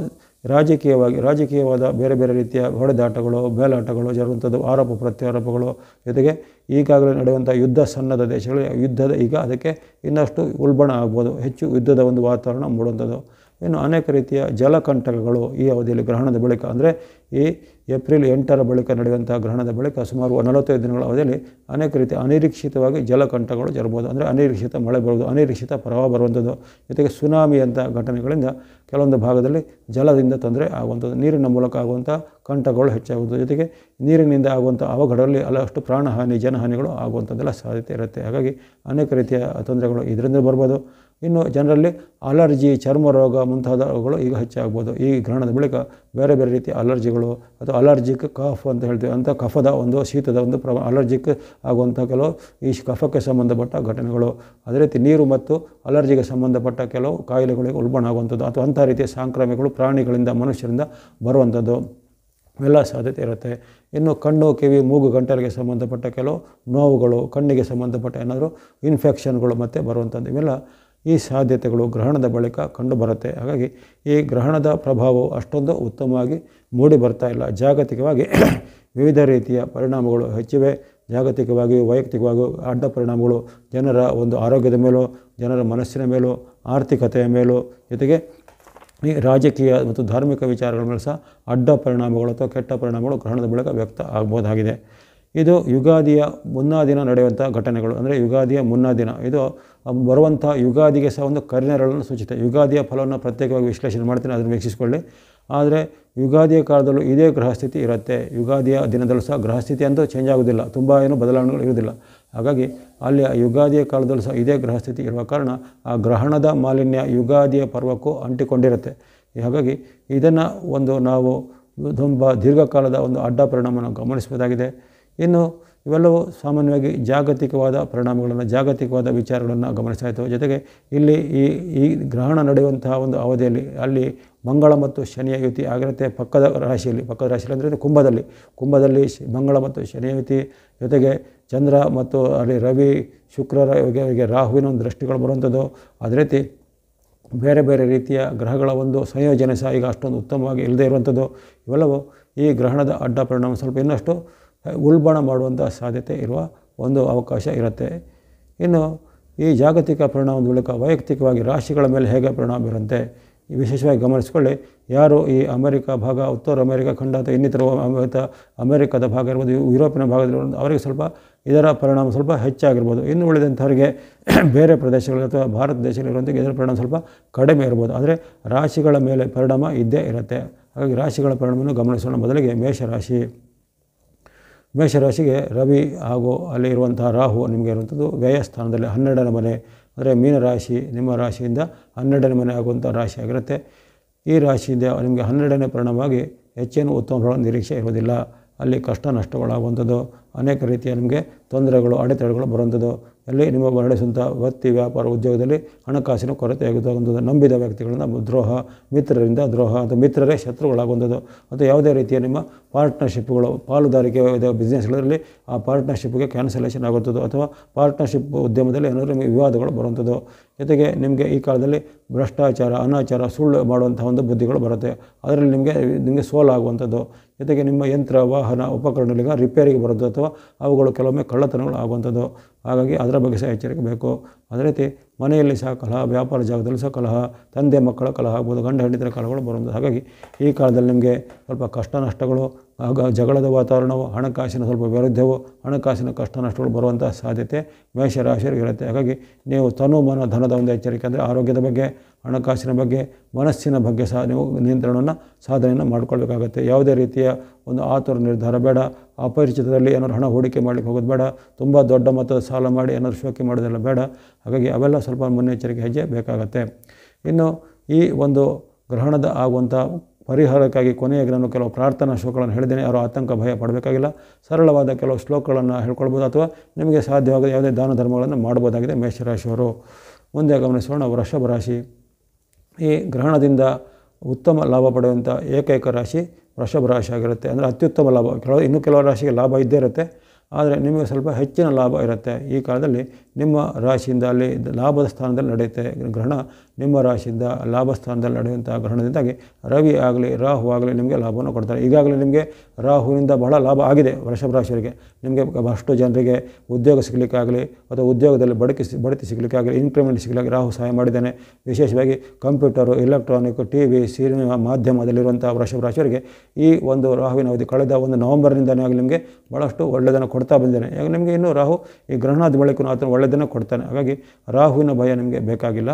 ರಾಜಕೀಯವಾಗಿ ರಾಜಕೀಯವಾದ ಬೇರೆ ಬೇರೆ ರೀತಿಯ ಹೊಡೆದಾಟಗಳು ಬೇಲಾಟಗಳು ಜರುಗುವಂಥದ್ದು ಆರೋಪ ಪ್ರತ್ಯಾರೋಪಗಳು ಜೊತೆಗೆ ಈಗಾಗಲೇ ನಡೆಯುವಂಥ ಯುದ್ಧ ಸನ್ನದ ದೇಶಗಳು ಯುದ್ಧದ ಈಗ ಅದಕ್ಕೆ ಇನ್ನಷ್ಟು ಉಲ್ಬಣ ಆಗ್ಬೋದು ಹೆಚ್ಚು ಯುದ್ಧದ ಒಂದು ವಾತಾವರಣ ಮೂಡುವಂಥದ್ದು ಇನ್ನು ಅನೇಕ ರೀತಿಯ ಜಲಕಂಟಕಗಳು ಈ ಅವಧಿಯಲ್ಲಿ ಗ್ರಹಣದ ಬಳಿಕ ಅಂದರೆ ಈ ಏಪ್ರಿಲ್ ಎಂಟರ ಬಳಿಕ ನಡೆಯುವಂಥ ಗ್ರಹಣದ ಬಳಿಕ ಸುಮಾರು ನಲವತ್ತೈದು ದಿನಗಳ ಅವಧಿಯಲ್ಲಿ ಅನೇಕ ರೀತಿಯ ಅನಿರೀಕ್ಷಿತವಾಗಿ ಜಲಕಂಠಗಳು ಜರಬಹುದು ಅಂದರೆ ಅನಿರೀಕ್ಷಿತ ಮಳೆ ಬರುವುದು ಅನಿರೀಕ್ಷಿತ ಪ್ರವಾಹ ಬರುವಂಥದ್ದು ಜೊತೆಗೆ ಸುನಾಮಿಯಂಥ ಘಟನೆಗಳಿಂದ ಕೆಲವೊಂದು ಭಾಗದಲ್ಲಿ ಜಲದಿಂದ ತೊಂದರೆ ಆಗುವಂಥದ್ದು ನೀರಿನ ಮೂಲಕ ಆಗುವಂಥ ಕಂಠಗಳು ಹೆಚ್ಚಾಗುವುದು ಜೊತೆಗೆ ನೀರಿನಿಂದ ಆಗುವಂಥ ಅವಘಡಗಳಲ್ಲಿ ಅಲ್ಲಷ್ಟು ಪ್ರಾಣಹಾನಿ ಜನಹಾನಿಗಳು ಆಗುವಂಥದ್ದೆಲ್ಲ ಸಾಧ್ಯತೆ ಇರುತ್ತೆ ಹಾಗಾಗಿ ಅನೇಕ ರೀತಿಯ ತೊಂದರೆಗಳು ಇದರಿಂದ ಬರ್ಬೋದು ಇನ್ನು ಜನರಲ್ಲಿ ಅಲರ್ಜಿ ಚರ್ಮ ರೋಗ ಮುಂತಾದವುಗಳು ಈಗ ಹೆಚ್ಚಾಗ್ಬೋದು ಈ ಗ್ರಹಣದ ಬಳಿಕ ಬೇರೆ ಬೇರೆ ರೀತಿಯ ಅಲರ್ಜಿಗಳು ಅಥವಾ ಅಲರ್ಜಿಕ್ ಕಫ್ ಅಂತ ಹೇಳ್ತೀವಿ ಅಂಥ ಕಫದ ಒಂದು ಶೀತದ ಒಂದು ಪ್ರ ಅಲರ್ಜಿಕ್ ಆಗುವಂಥ ಕೆಲವು ಈ ಕಫಕ್ಕೆ ಸಂಬಂಧಪಟ್ಟ ಘಟನೆಗಳು ಅದೇ ರೀತಿ ನೀರು ಮತ್ತು ಅಲರ್ಜಿಗೆ ಸಂಬಂಧಪಟ್ಟ ಕೆಲವು ಕಾಯಿಲೆಗಳಿಗೆ ಉಲ್ಬಣ ಆಗುವಂಥದ್ದು ಅಥವಾ ಅಂಥ ರೀತಿಯ ಸಾಂಕ್ರಾಮಿಕಗಳು ಪ್ರಾಣಿಗಳಿಂದ ಮನುಷ್ಯರಿಂದ ಬರುವಂಥದ್ದು ಎಲ್ಲ ಸಾಧ್ಯತೆ ಇರುತ್ತೆ ಇನ್ನು ಕಣ್ಣು ಕಿವಿ ಮೂಗು ಗಂಟಲಿಗೆ ಸಂಬಂಧಪಟ್ಟ ಕೆಲವು ನೋವುಗಳು ಕಣ್ಣಿಗೆ ಸಂಬಂಧಪಟ್ಟ ಏನಾದರೂ ಇನ್ಫೆಕ್ಷನ್ಗಳು ಮತ್ತು ಬರುವಂಥದ್ದು ಇವೆಲ್ಲ ಈ ಸಾಧ್ಯತೆಗಳು ಗ್ರಹಣದ ಬಳಿಕ ಕಂಡುಬರುತ್ತೆ ಹಾಗಾಗಿ ಈ ಗ್ರಹಣದ ಪ್ರಭಾವವು ಅಷ್ಟೊಂದು ಉತ್ತಮವಾಗಿ ಮೂಡಿ ಬರ್ತಾ ಇಲ್ಲ ಜಾಗತಿಕವಾಗಿ [CLEARS THROAT] ವಿವಿಧ ರೀತಿಯ ಪರಿಣಾಮಗಳು ಹೆಚ್ಚಿವೆ ಜಾಗತಿಕವಾಗಿ ವೈಯಕ್ತಿಕವಾಗಿಯೂ ಅಡ್ಡ ಪರಿಣಾಮಗಳು ಜನರ ಒಂದು ಆರೋಗ್ಯದ ಮೇಲೂ ಜನರ ಮನಸ್ಸಿನ ಮೇಲೂ ಆರ್ಥಿಕತೆಯ ಮೇಲೂ ಜೊತೆಗೆ ಈ ರಾಜಕೀಯ ಮತ್ತು ಧಾರ್ಮಿಕ ವಿಚಾರಗಳ ಮೇಲೆ ಸಹ ಅಡ್ಡ ಪರಿಣಾಮಗಳು ಅಥವಾ ಕೆಟ್ಟ ಪರಿಣಾಮಗಳು ಗ್ರಹಣದ ಬಳಿಕ ವ್ಯಕ್ತ ಆಗ್ಬೋದಾಗಿದೆ ಇದು ಯುಗಾದಿಯ ಮುನ್ನಾ ದಿನ ನಡೆಯುವಂಥ ಘಟನೆಗಳು ಅಂದರೆ ಯುಗಾದಿಯ ಮುನ್ನಾ ದಿನ ಇದು ಬರುವಂಥ ಯುಗಾದಿಗೆ ಸಹ ಒಂದು ಕರಿನೆರಳನ್ನು ಸೂಚಿಸುತ್ತೆ ಯುಗಾದಿಯ ಫಲವನ್ನು ಪ್ರತ್ಯೇಕವಾಗಿ ವಿಶ್ಲೇಷಣೆ ಮಾಡ್ತೀನಿ ಅದನ್ನು ವೀಕ್ಷಿಸಿಕೊಳ್ಳಿ ಆದರೆ ಯುಗಾದಿಯ ಕಾಲದಲ್ಲೂ ಇದೇ ಗೃಹಸ್ಥಿತಿ ಇರುತ್ತೆ ಯುಗಾದಿಯ ದಿನದಲ್ಲೂ ಸಹ ಗೃಹಸ್ಥಿತಿ ಅಂತೂ ಚೇಂಜ್ ಆಗೋದಿಲ್ಲ ತುಂಬ ಏನು ಬದಲಾವಣೆಗಳು ಇರೋದಿಲ್ಲ ಹಾಗಾಗಿ ಅಲ್ಲಿ ಯುಗಾದಿಯ ಕಾಲದಲ್ಲೂ ಸಹ ಇದೇ ಗೃಹಸ್ಥಿತಿ ಇರುವ ಕಾರಣ ಆ ಗ್ರಹಣದ ಮಾಲಿನ್ಯ ಯುಗಾದಿಯ ಪರ್ವಕ್ಕೂ ಅಂಟಿಕೊಂಡಿರುತ್ತೆ ಹಾಗಾಗಿ ಇದನ್ನು ಒಂದು ನಾವು ತುಂಬ ದೀರ್ಘಕಾಲದ ಒಂದು ಅಡ್ಡ ಪರಿಣಾಮವನ್ನು ಗಮನಿಸಬಹುದಾಗಿದೆ ಇನ್ನು ಇವೆಲ್ಲವೂ ಸಾಮಾನ್ಯವಾಗಿ ಜಾಗತಿಕವಾದ ಪರಿಣಾಮಗಳನ್ನು ಜಾಗತಿಕವಾದ ವಿಚಾರಗಳನ್ನು ಗಮನಿಸ್ತಾ ಇತ್ತು ಜೊತೆಗೆ ಇಲ್ಲಿ ಈ ಈ ಗ್ರಹಣ ನಡೆಯುವಂತಹ ಒಂದು ಅವಧಿಯಲ್ಲಿ ಅಲ್ಲಿ ಮಂಗಳ ಮತ್ತು ಶನಿಯ ಯುತಿ ಆಗಿರುತ್ತೆ ಪಕ್ಕದ ರಾಶಿಯಲ್ಲಿ ಪಕ್ಕದ ರಾಶಿಯಲ್ಲಿ ಅಂದರೆ ಕುಂಭದಲ್ಲಿ ಕುಂಭದಲ್ಲಿ ಮಂಗಳ ಮತ್ತು ಶನಿಯ ಯುತಿ ಜೊತೆಗೆ ಚಂದ್ರ ಮತ್ತು ಅಲ್ಲಿ ರವಿ ಶುಕ್ರರ ಯೋಗಿಗೆ ರಾಹುವಿನ ಒಂದು ದೃಷ್ಟಿಗಳು ಬರುವಂಥದ್ದು ಅದೇ ರೀತಿ ಬೇರೆ ಬೇರೆ ರೀತಿಯ ಗ್ರಹಗಳ ಒಂದು ಸಂಯೋಜನೆ ಸಹ ಈಗ ಅಷ್ಟೊಂದು ಉತ್ತಮವಾಗಿ ಇಲ್ಲದೇ ಇರುವಂಥದ್ದು ಇವೆಲ್ಲವೂ ಈ ಗ್ರಹಣದ ಅಡ್ಡ ಪರಿಣಾಮ ಸ್ವಲ್ಪ ಇನ್ನಷ್ಟು ಉಲ್ಬಣ ಮಾಡುವಂಥ ಸಾಧ್ಯತೆ ಇರುವ ಒಂದು ಅವಕಾಶ ಇರುತ್ತೆ ಇನ್ನು ಈ ಜಾಗತಿಕ ಪರಿಣಾಮದ ಮೂಲಕ ವೈಯಕ್ತಿಕವಾಗಿ ರಾಶಿಗಳ ಮೇಲೆ ಹೇಗೆ ಪರಿಣಾಮ ಬೀರುತ್ತೆ ವಿಶೇಷವಾಗಿ ಗಮನಿಸಿಕೊಳ್ಳಿ ಯಾರು ಈ ಅಮೆರಿಕ ಭಾಗ ಉತ್ತರ ಅಮೆರಿಕ ಖಂಡ ಅಥವಾ ಇನ್ನಿತರ ಅಮೆರಿಕದ ಭಾಗ ಇರ್ಬೋದು ಯುರೋಪಿನ ಭಾಗದಲ್ಲಿರುವಂಥ ಅವರಿಗೆ ಸ್ವಲ್ಪ ಇದರ ಪರಿಣಾಮ ಸ್ವಲ್ಪ ಹೆಚ್ಚಾಗಿರ್ಬೋದು ಇನ್ನು ಉಳಿದಂಥವರಿಗೆ [CLEARS THROAT] ಬೇರೆ ಪ್ರದೇಶಗಳಲ್ಲಿ ಅಥವಾ ಭಾರತ ದೇಶಗಳಿರುವಂಥ ಇದರ ಪರಿಣಾಮ ಸ್ವಲ್ಪ ಕಡಿಮೆ ಇರ್ಬೋದು ಆದರೆ ರಾಶಿಗಳ ಮೇಲೆ ಪರಿಣಾಮ ಇದ್ದೇ ಇರುತ್ತೆ ಹಾಗಾಗಿ ರಾಶಿಗಳ ಪರಿಣಾಮವನ್ನು ಗಮನಿಸೋಣ ಮೊದಲಿಗೆ ಮೇಷರಾಶಿ ಮೇಷರಾಶಿಗೆ ರವಿ ಹಾಗೂ ಅಲ್ಲಿ ಇರುವಂಥ ರಾಹು ನಿಮಗೆ ಇರುವಂಥದ್ದು ಸ್ಥಾನದಲ್ಲಿ ಹನ್ನೆರಡನೇ ಮನೆ ಅಂದರೆ ಮೀನರಾಶಿ ನಿಮ್ಮ ರಾಶಿಯಿಂದ ಹನ್ನೆರಡನೇ ಮನೆ ಆಗುವಂಥ ರಾಶಿ ಆಗಿರುತ್ತೆ ಈ ರಾಶಿಯಿಂದ ನಿಮಗೆ ಹನ್ನೆರಡನೇ ಪರಿಣಾಮವಾಗಿ ಹೆಚ್ಚೇನು ಉತ್ತಮ ನಿರೀಕ್ಷೆ ಇರುವುದಿಲ್ಲ ಅಲ್ಲಿ ಕಷ್ಟ ನಷ್ಟಗಳಾಗುವಂಥದ್ದು ಅನೇಕ ರೀತಿಯ ನಿಮಗೆ ತೊಂದರೆಗಳು ಅಡೆತಡೆಗಳು ಬರುವಂಥದ್ದು ಅಲ್ಲಿ ನಿಮ್ಮ ನಡೆಸುವಂಥ ವೃತ್ತಿ ವ್ಯಾಪಾರ ಉದ್ಯೋಗದಲ್ಲಿ ಹಣಕಾಸಿನ ಕೊರತೆ ಆಗುವಂಥದ್ದು ನಂಬಿದ ವ್ಯಕ್ತಿಗಳಿಂದ ದ್ರೋಹ ಮಿತ್ರರಿಂದ ದ್ರೋಹ ಅಥವಾ ಮಿತ್ರರೇ ಶತ್ರುಗಳಾಗುವಂಥದ್ದು ಅಥವಾ ಯಾವುದೇ ರೀತಿಯ ನಿಮ್ಮ ಪಾರ್ಟ್ನರ್ಶಿಪ್ಗಳು ಪಾಲುದಾರಿಕೆ ಬಿಸ್ನೆಸ್ಗಳಲ್ಲಿ ಆ ಪಾರ್ಟ್ನರ್ಶಿಪ್ಗೆ ಕ್ಯಾನ್ಸಲೇಷನ್ ಆಗುತ್ತದೋ ಅಥವಾ ಪಾರ್ಟ್ನರ್ಶಿಪ್ ಉದ್ಯಮದಲ್ಲಿ ಏನಾದರೂ ನಿಮಗೆ ವಿವಾದಗಳು ಬರುವಂಥದ್ದು ಜೊತೆಗೆ ನಿಮಗೆ ಈ ಕಾಲದಲ್ಲಿ ಭ್ರಷ್ಟಾಚಾರ ಅನಾಚಾರ ಸುಳ್ಳು ಮಾಡುವಂಥ ಒಂದು ಬುದ್ಧಿಗಳು ಬರುತ್ತೆ ಅದರಲ್ಲಿ ನಿಮಗೆ ನಿಮಗೆ ಸೋಲಾಗುವಂಥದ್ದು ಜೊತೆಗೆ ನಿಮ್ಮ ಯಂತ್ರ ವಾಹನ ಉಪಕರಣಗಳಿಗೆ ರಿಪೇರಿಗೆ ಬರೋದು ಅಥವಾ ಅವುಗಳು ಕೆಲವೊಮ್ಮೆ ಕಳ್ಳತನಗಳು ಆಗುವಂಥದ್ದು ಹಾಗಾಗಿ ಅದರ ಬಗ್ಗೆ ಸಹ ಎಚ್ಚರಿಕೆ ಬೇಕು ಅದೇ ರೀತಿ ಮನೆಯಲ್ಲಿ ಸಹ ಕಲಹ ವ್ಯಾಪಾರ ಜಾಗದಲ್ಲಿ ಸಹ ಕಲಹ ತಂದೆ ಮಕ್ಕಳ ಕಲಹ ಆಗ್ಬೋದು ಗಂಡ ಹೆಂಡತಿರ ಕಲಹಗಳು ಬರೋದು ಹಾಗಾಗಿ ಈ ಕಾಲದಲ್ಲಿ ನಿಮಗೆ ಸ್ವಲ್ಪ ಕಷ್ಟ ನಷ್ಟಗಳು ಆಗ ಜಗಳದ ವಾತಾವರಣವು ಹಣಕಾಸಿನ ಸ್ವಲ್ಪ ವಿರುದ್ಧವು ಹಣಕಾಸಿನ ಕಷ್ಟ ನಷ್ಟಗಳು ಬರುವಂಥ ಸಾಧ್ಯತೆ ಮೇಷರಾಶಿಯರಿಗೆ ಇರುತ್ತೆ ಹಾಗಾಗಿ ನೀವು ತನು ಮನ ಧನದ ಒಂದು ಎಚ್ಚರಿಕೆ ಅಂದರೆ ಆರೋಗ್ಯದ ಬಗ್ಗೆ ಹಣಕಾಸಿನ ಬಗ್ಗೆ ಮನಸ್ಸಿನ ಬಗ್ಗೆ ಸಹ ನೀವು ನಿಯಂತ್ರಣವನ್ನು ಸಾಧನೆಯನ್ನು ಮಾಡಿಕೊಳ್ಬೇಕಾಗತ್ತೆ ಯಾವುದೇ ರೀತಿಯ ಒಂದು ಆತುರ ನಿರ್ಧಾರ ಬೇಡ ಅಪರಿಚಿತದಲ್ಲಿ ಏನಾದ್ರು ಹಣ ಹೂಡಿಕೆ ಮಾಡಲಿಕ್ಕೆ ಹೋಗೋದು ಬೇಡ ತುಂಬ ದೊಡ್ಡ ಮೊತ್ತದ ಸಾಲ ಮಾಡಿ ಏನಾದ್ರು ಶೋಕಿ ಮಾಡೋದೆಲ್ಲ ಬೇಡ ಹಾಗಾಗಿ ಅವೆಲ್ಲ ಸ್ವಲ್ಪ ಮುನ್ನೆಚ್ಚರಿಕೆ ಹೆಜ್ಜೆ ಬೇಕಾಗತ್ತೆ ಇನ್ನು ಈ ಒಂದು ಗ್ರಹಣದ ಆಗುವಂಥ ಪರಿಹಾರಕ್ಕಾಗಿ ಕೊನೆಯಾಗಿ ನಾನು ಕೆಲವು ಪ್ರಾರ್ಥನಾ ಶ್ಲೋಕಗಳನ್ನು ಹೇಳಿದ್ದೇನೆ ಯಾರು ಆತಂಕ ಭಯ ಪಡಬೇಕಾಗಿಲ್ಲ ಸರಳವಾದ ಕೆಲವು ಶ್ಲೋಕಗಳನ್ನು ಹೇಳ್ಕೊಳ್ಬೋದು ಅಥವಾ ನಿಮಗೆ ಸಾಧ್ಯವಾಗದ ಯಾವುದೇ ದಾನ ಧರ್ಮಗಳನ್ನು ಮಾಡ್ಬೋದಾಗಿದೆ ಮೇಷರಾಶಿಯವರು ಮುಂದೆ ಗಮನಿಸೋಣ ವೃಷಭ ರಾಶಿ ಈ ಗ್ರಹಣದಿಂದ ಉತ್ತಮ ಲಾಭ ಪಡೆಯುವಂಥ ಏಕೈಕ ರಾಶಿ ವೃಷಭ ರಾಶಿ ಆಗಿರುತ್ತೆ ಅಂದರೆ ಅತ್ಯುತ್ತಮ ಲಾಭ ಕೆಲವು ಇನ್ನೂ ಕೆಲವು ರಾಶಿಗೆ ಲಾಭ ಇದ್ದೇ ಇರುತ್ತೆ ಆದರೆ ನಿಮಗೆ ಸ್ವಲ್ಪ ಹೆಚ್ಚಿನ ಲಾಭ ಇರುತ್ತೆ ಈ ಕಾಲದಲ್ಲಿ ನಿಮ್ಮ ರಾಶಿಯಿಂದ ಅಲ್ಲಿ ಲಾಭದ ಸ್ಥಾನದಲ್ಲಿ ನಡೆಯುತ್ತೆ ಗ್ರಹಣ ನಿಮ್ಮ ರಾಶಿಯಿಂದ ಲಾಭ ಸ್ಥಾನದಲ್ಲಿ ನಡೆಯುವಂಥ ಗ್ರಹಣದಿಂದಾಗಿ ರವಿ ಆಗಲಿ ರಾಹು ಆಗಲಿ ನಿಮಗೆ ಲಾಭವನ್ನು ಕೊಡ್ತಾರೆ ಈಗಾಗಲೇ ನಿಮಗೆ ರಾಹುವಿನಿಂದ ಬಹಳ ಲಾಭ ಆಗಿದೆ ವೃಷಭ ರಾಶಿಯವರಿಗೆ ನಿಮಗೆ ಬಹಳಷ್ಟು ಜನರಿಗೆ ಉದ್ಯೋಗ ಸಿಗಲಿಕ್ಕಾಗಲಿ ಅಥವಾ ಉದ್ಯೋಗದಲ್ಲಿ ಬಡಕಿ ಬಡತಿ ಸಿಗಲಿಕ್ಕಾಗಲಿ ಇನ್ಕ್ರಿಮೆಂಟ್ ಸಿಗಲಿಕ್ಕೆ ರಾಹು ಸಹಾಯ ಮಾಡಿದ್ದಾನೆ ವಿಶೇಷವಾಗಿ computer electronic T V cinema ಮಾಧ್ಯಮದಲ್ಲಿರುವಂಥ ವೃಷಭ ರಾಶಿಯವರಿಗೆ ಈ ಒಂದು ರಾಹುವಿನ ಅವಧಿ ಕಳೆದ ಒಂದು ನವಂಬರ್ನಿಂದಲೇ ಆಗಲಿ ನಿಮಗೆ ಭಾಳಷ್ಟು ಒಳ್ಳೆಯದನ್ನು ಕೊಡ್ತಾ ಬಂದಿದ್ದಾನೆ ಯಾಕೆ ನಿಮಗೆ ಇನ್ನೂ ರಾಹು ಈ ಗ್ರಹಣದ ಬಳಿಕ ಆತನ ಒಳ್ಳೆ ಒಳ್ಳೆಯದನ್ನು ಕೊಡ್ತಾನೆ ಹಾಗಾಗಿ ರಾಹುವಿನ ಭಯ ನಿಮಗೆ ಬೇಕಾಗಿಲ್ಲ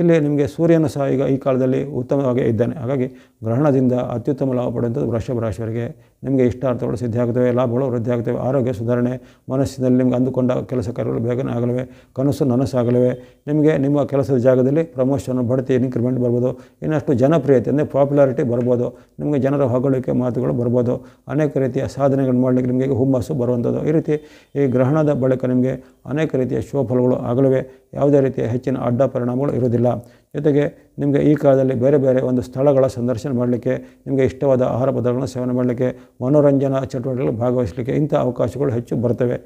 ಇಲ್ಲಿ ನಿಮಗೆ ಸೂರ್ಯನ ಸಹ ಈಗ ಈ ಕಾಲದಲ್ಲಿ ಉತ್ತಮವಾಗಿ ಇದ್ದಾನೆ ಹಾಗಾಗಿ ಗ್ರಹಣದಿಂದ ಅತ್ಯುತ್ತಮ ಲಾಭ ಪಡೆಯುವಂಥದ್ದು ವೃಷಭ ರಾಶಿಯವರಿಗೆ ನಿಮಗೆ ಇಷ್ಟಾರ್ಥಗಳು ಸಿದ್ಧ ಆಗ್ತವೆ ಲಾಭಗಳು ವೃದ್ಧಿ ಆಗ್ತವೆ ಆರೋಗ್ಯ ಸುಧಾರಣೆ ಮನಸ್ಸಿನಲ್ಲಿ ನಿಮ್ಗೆ ಅಂದುಕೊಂಡ ಕೆಲಸ ಕಾರ್ಯಗಳು ಬೇಗನೆ ಆಗಲಿವೆ ಕನಸು ನನಸಾಗಲಿವೆ ನಿಮಗೆ ನಿಮ್ಮ ಕೆಲಸದ ಜಾಗದಲ್ಲಿ ಪ್ರಮೋಷನ್ ಬಡ್ತಿ ಇನ್ಕ್ರಿಮೆಂಟ್ ಬರ್ಬೋದು ಇನ್ನಷ್ಟು ಜನಪ್ರಿಯತೆ ಅಂದರೆ ಪಾಪ್ಯುಲಾರಿಟಿ ಬರ್ಬೋದು ನಿಮಗೆ ಜನರ ಹೊಗಳಿಕೆ ಮಾತುಗಳು ಬರ್ಬೋದು ಅನೇಕ ರೀತಿಯ ಸಾಧನೆಗಳನ್ನು ಮಾಡಲಿಕ್ಕೆ ನಿಮಗೆ ಹುಮ್ಮಸ್ಸು ಬರುವಂಥದ್ದು ಈ ರೀತಿ ಈ ಗ್ರಹಣದ ಬಳಿಕ ನಿಮಗೆ ಅನೇಕ ರೀತಿಯ ಶೋಫಲಗಳು ಆಗಲಿವೆ ಯಾವುದೇ ರೀತಿಯ ಹೆಚ್ಚಿನ ಅಡ್ಡ ಪರಿಣಾಮಗಳು ಇರೋದಿಲ್ಲ ಜೊತೆಗೆ ನಿಮಗೆ ಈ ಕಾಲದಲ್ಲಿ ಬೇರೆ ಬೇರೆ ಒಂದು ಸ್ಥಳಗಳ ಸಂದರ್ಶನ ಮಾಡಲಿಕ್ಕೆ ನಿಮಗೆ ಇಷ್ಟವಾದ ಆಹಾರ ಪದಾರ್ಥಗಳನ್ನು ಸೇವನೆ ಮಾಡಲಿಕ್ಕೆ ಮನೋರಂಜನಾ ಚಟುವಟಿಕೆಗಳು ಭಾಗವಹಿಸಲಿಕ್ಕೆ ಇಂಥ ಅವಕಾಶಗಳು ಹೆಚ್ಚು ಬರ್ತವೆ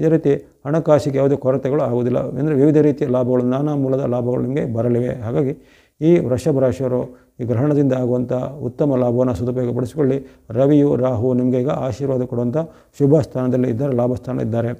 ಇದೇ ರೀತಿ ಹಣಕಾಸಿಗೆ ಯಾವುದೇ ಕೊರತೆಗಳು ಆಗುವುದಿಲ್ಲ ಅಂದರೆ ವಿವಿಧ ರೀತಿಯ ಲಾಭಗಳು ನಾನಾ ಮೂಲದ ಲಾಭಗಳು ನಿಮಗೆ ಬರಲಿವೆ ಹಾಗಾಗಿ ಈ ವೃಷಭ ರಾಶಿಯವರು ಈ ಗ್ರಹಣದಿಂದ ಆಗುವಂಥ ಉತ್ತಮ ಲಾಭವನ್ನು ಸದುಪಯೋಗಪಡಿಸಿಕೊಳ್ಳಿ ರವಿಯು ರಾಹು ನಿಮಗೆ ಈಗ ಆಶೀರ್ವಾದ ಕೊಡುವಂಥ ಶುಭ ಸ್ಥಾನದಲ್ಲಿ ಇದ್ದಾರೆ ಲಾಭ ಸ್ಥಾನ ಇದ್ದಾರೆ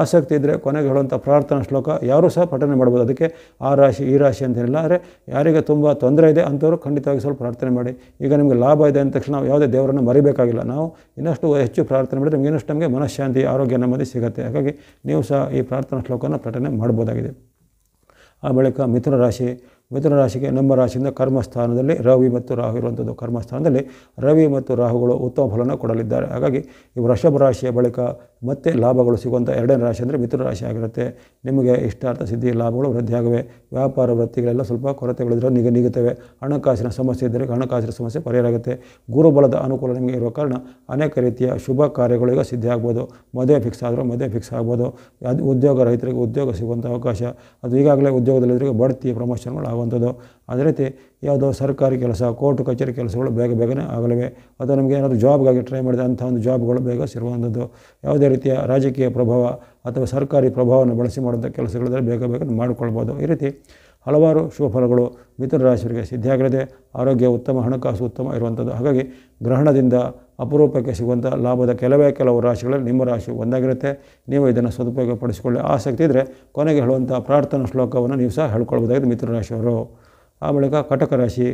ಆಸಕ್ತಿ ಇದ್ದರೆ ಕೊನೆಗೆ ಹೇಳುವಂಥ ಪ್ರಾರ್ಥನಾ ಶ್ಲೋಕ ಯಾರೂ ಸಹ ಪಠನೆ ಮಾಡ್ಬೋದು ಅದಕ್ಕೆ ಆ ರಾಶಿ ಈ ರಾಶಿ ಅಂತೇನಿಲ್ಲ ಆದರೆ ಯಾರಿಗೆ ತುಂಬ ತೊಂದರೆ ಇದೆ ಅಂಥವ್ರು ಖಂಡಿತವಾಗಿ ಸ್ವಲ್ಪ ಪ್ರಾರ್ಥನೆ ಮಾಡಿ ಈಗ ನಿಮಗೆ ಲಾಭ ಇದೆ ಅಂತ ತಕ್ಷಣ ನಾವು ಯಾವುದೇ ದೇವರನ್ನು ಮರಿಬೇಕಾಗಿಲ್ಲ ನಾವು ಇನ್ನಷ್ಟು ಹೆಚ್ಚು ಪ್ರಾರ್ಥನೆ ಮಾಡಿದ್ರೆ ನಿಮಗೆ ಇನ್ನಷ್ಟು ನಮಗೆ ಮನಃಶಾಂತಿ ಆರೋಗ್ಯ ನೆಮ್ಮದಿ ಸಿಗುತ್ತೆ ಹಾಗಾಗಿ ನೀವು ಸಹ ಈ ಪ್ರಾರ್ಥನಾ ಶ್ಲೋಕವನ್ನು ಪಠನೆ ಮಾಡ್ಬೋದಾಗಿದೆ ಆ ಬಳಿಕ ಮಿಥುನ ರಾಶಿ ಮಿಥುನ ರಾಶಿಗೆ ನಮ್ಮ ರಾಶಿಯಿಂದ ಕರ್ಮಸ್ಥಾನದಲ್ಲಿ ರವಿ ಮತ್ತು ರಾಹು ಇರುವಂಥದ್ದು ಕರ್ಮಸ್ಥಾನದಲ್ಲಿ ರವಿ ಮತ್ತು ರಾಹುಗಳು ಉತ್ತಮ ಫಲನ ಕೊಡಲಿದ್ದಾರೆ ಹಾಗಾಗಿ ಈ ವೃಷಭ ರಾಶಿಯ ಬಳಿಕ ಮತ್ತೆ ಲಾಭಗಳು ಸಿಗುವಂಥ ಎರಡನೇ ರಾಶಿ ಅಂದರೆ ಮಿಥುನ ರಾಶಿ ಆಗಿರುತ್ತೆ ನಿಮಗೆ ಇಷ್ಟಾರ್ಥ ಸಿದ್ಧಿ ಲಾಭಗಳು ವೃದ್ಧಿಯಾಗವೆ ವ್ಯಾಪಾರ ವೃತ್ತಿಗಳೆಲ್ಲ ಸ್ವಲ್ಪ ಕೊರತೆಗಳಿದ್ರೆ ನಿಗ ನೀಗುತ್ತವೆ ಹಣಕಾಸಿನ ಸಮಸ್ಯೆ ಇದ್ದರೆ ಹಣಕಾಸಿನ ಸಮಸ್ಯೆ ಪರಿಹಾರ ಆಗುತ್ತೆ ಗುರುಬಲದ ಅನುಕೂಲ ನಿಮಗೆ ಇರುವ ಕಾರಣ ಅನೇಕ ರೀತಿಯ ಶುಭ ಕಾರ್ಯಗಳಿಗೆ ಸಿದ್ಧಿ ಆಗ್ಬೋದು ಮದುವೆ ಫಿಕ್ಸ್ ಆದರೂ ಮದುವೆ ಫಿಕ್ಸ್ ಆಗ್ಬೋದು ಅದು ಉದ್ಯೋಗ ರೈತರಿಗೆ ಉದ್ಯೋಗ ಸಿಗುವಂಥ ಅವಕಾಶ ಅದು ಈಗಾಗಲೇ ಇದ್ರಿಗೆ ಬಡ್ತಿ ಪ್ರಮೋಷನ್ಗಳು ಆಗುವಂಥದ್ದು ಅದೇ ರೀತಿ ಯಾವುದೋ ಸರ್ಕಾರಿ ಕೆಲಸ ಕೋರ್ಟ್ ಕಚೇರಿ ಕೆಲಸಗಳು ಬೇಗ ಬೇಗನೆ ಆಗಲಿವೆ ಅಥವಾ ನಮಗೆ ಏನಾದರೂ ಜಾಬ್ಗಾಗಿ ಟ್ರೈ ಮಾಡಿದ ಅಂಥ ಒಂದು ಜಾಬ್ಗಳು ಬೇಗ ಸಿರುವಂಥದ್ದು ಯಾವುದೇ ರೀತಿಯ ರಾಜಕೀಯ ಪ್ರಭಾವ ಅಥವಾ ಸರ್ಕಾರಿ ಪ್ರಭಾವವನ್ನು ಬಳಸಿ ಮಾಡುವಂಥ ಕೆಲಸಗಳಿದ್ರೆ ಬೇಗ ಬೇಗ ಮಾಡಿಕೊಳ್ಬೋದು ಈ ರೀತಿ ಹಲವಾರು ಶುಭಫಲಗಳು ಮಿಥುನ ರಾಶಿಯವರಿಗೆ ಸಿದ್ಧಿಯಾಗಲಿದೆ ಆರೋಗ್ಯ ಉತ್ತಮ ಹಣಕಾಸು ಉತ್ತಮ ಇರುವಂಥದ್ದು ಹಾಗಾಗಿ ಗ್ರಹಣದಿಂದ ಅಪರೂಪಕ್ಕೆ ಸಿಗುವಂಥ ಲಾಭದ ಕೆಲವೇ ಕೆಲವು ರಾಶಿಗಳಲ್ಲಿ ನಿಮ್ಮ ರಾಶಿ ಒಂದಾಗಿರುತ್ತೆ ನೀವು ಇದನ್ನು ಸದುಪಯೋಗ ಪಡಿಸಿಕೊಳ್ಳಿ ಆಸಕ್ತಿ ಇದ್ದರೆ ಕೊನೆಗೆ ಹೇಳುವಂಥ ಪ್ರಾರ್ಥನಾ ಶ್ಲೋಕವನ್ನು ನೀವು ಸಹ ಹೇಳ್ಕೊಳ್ಬೋದಾಗಿದೆ ಮಿಥುನ ರಾಶಿಯವರು ಆ ಬಳಿಕ ಕಟಕ ರಾಶಿ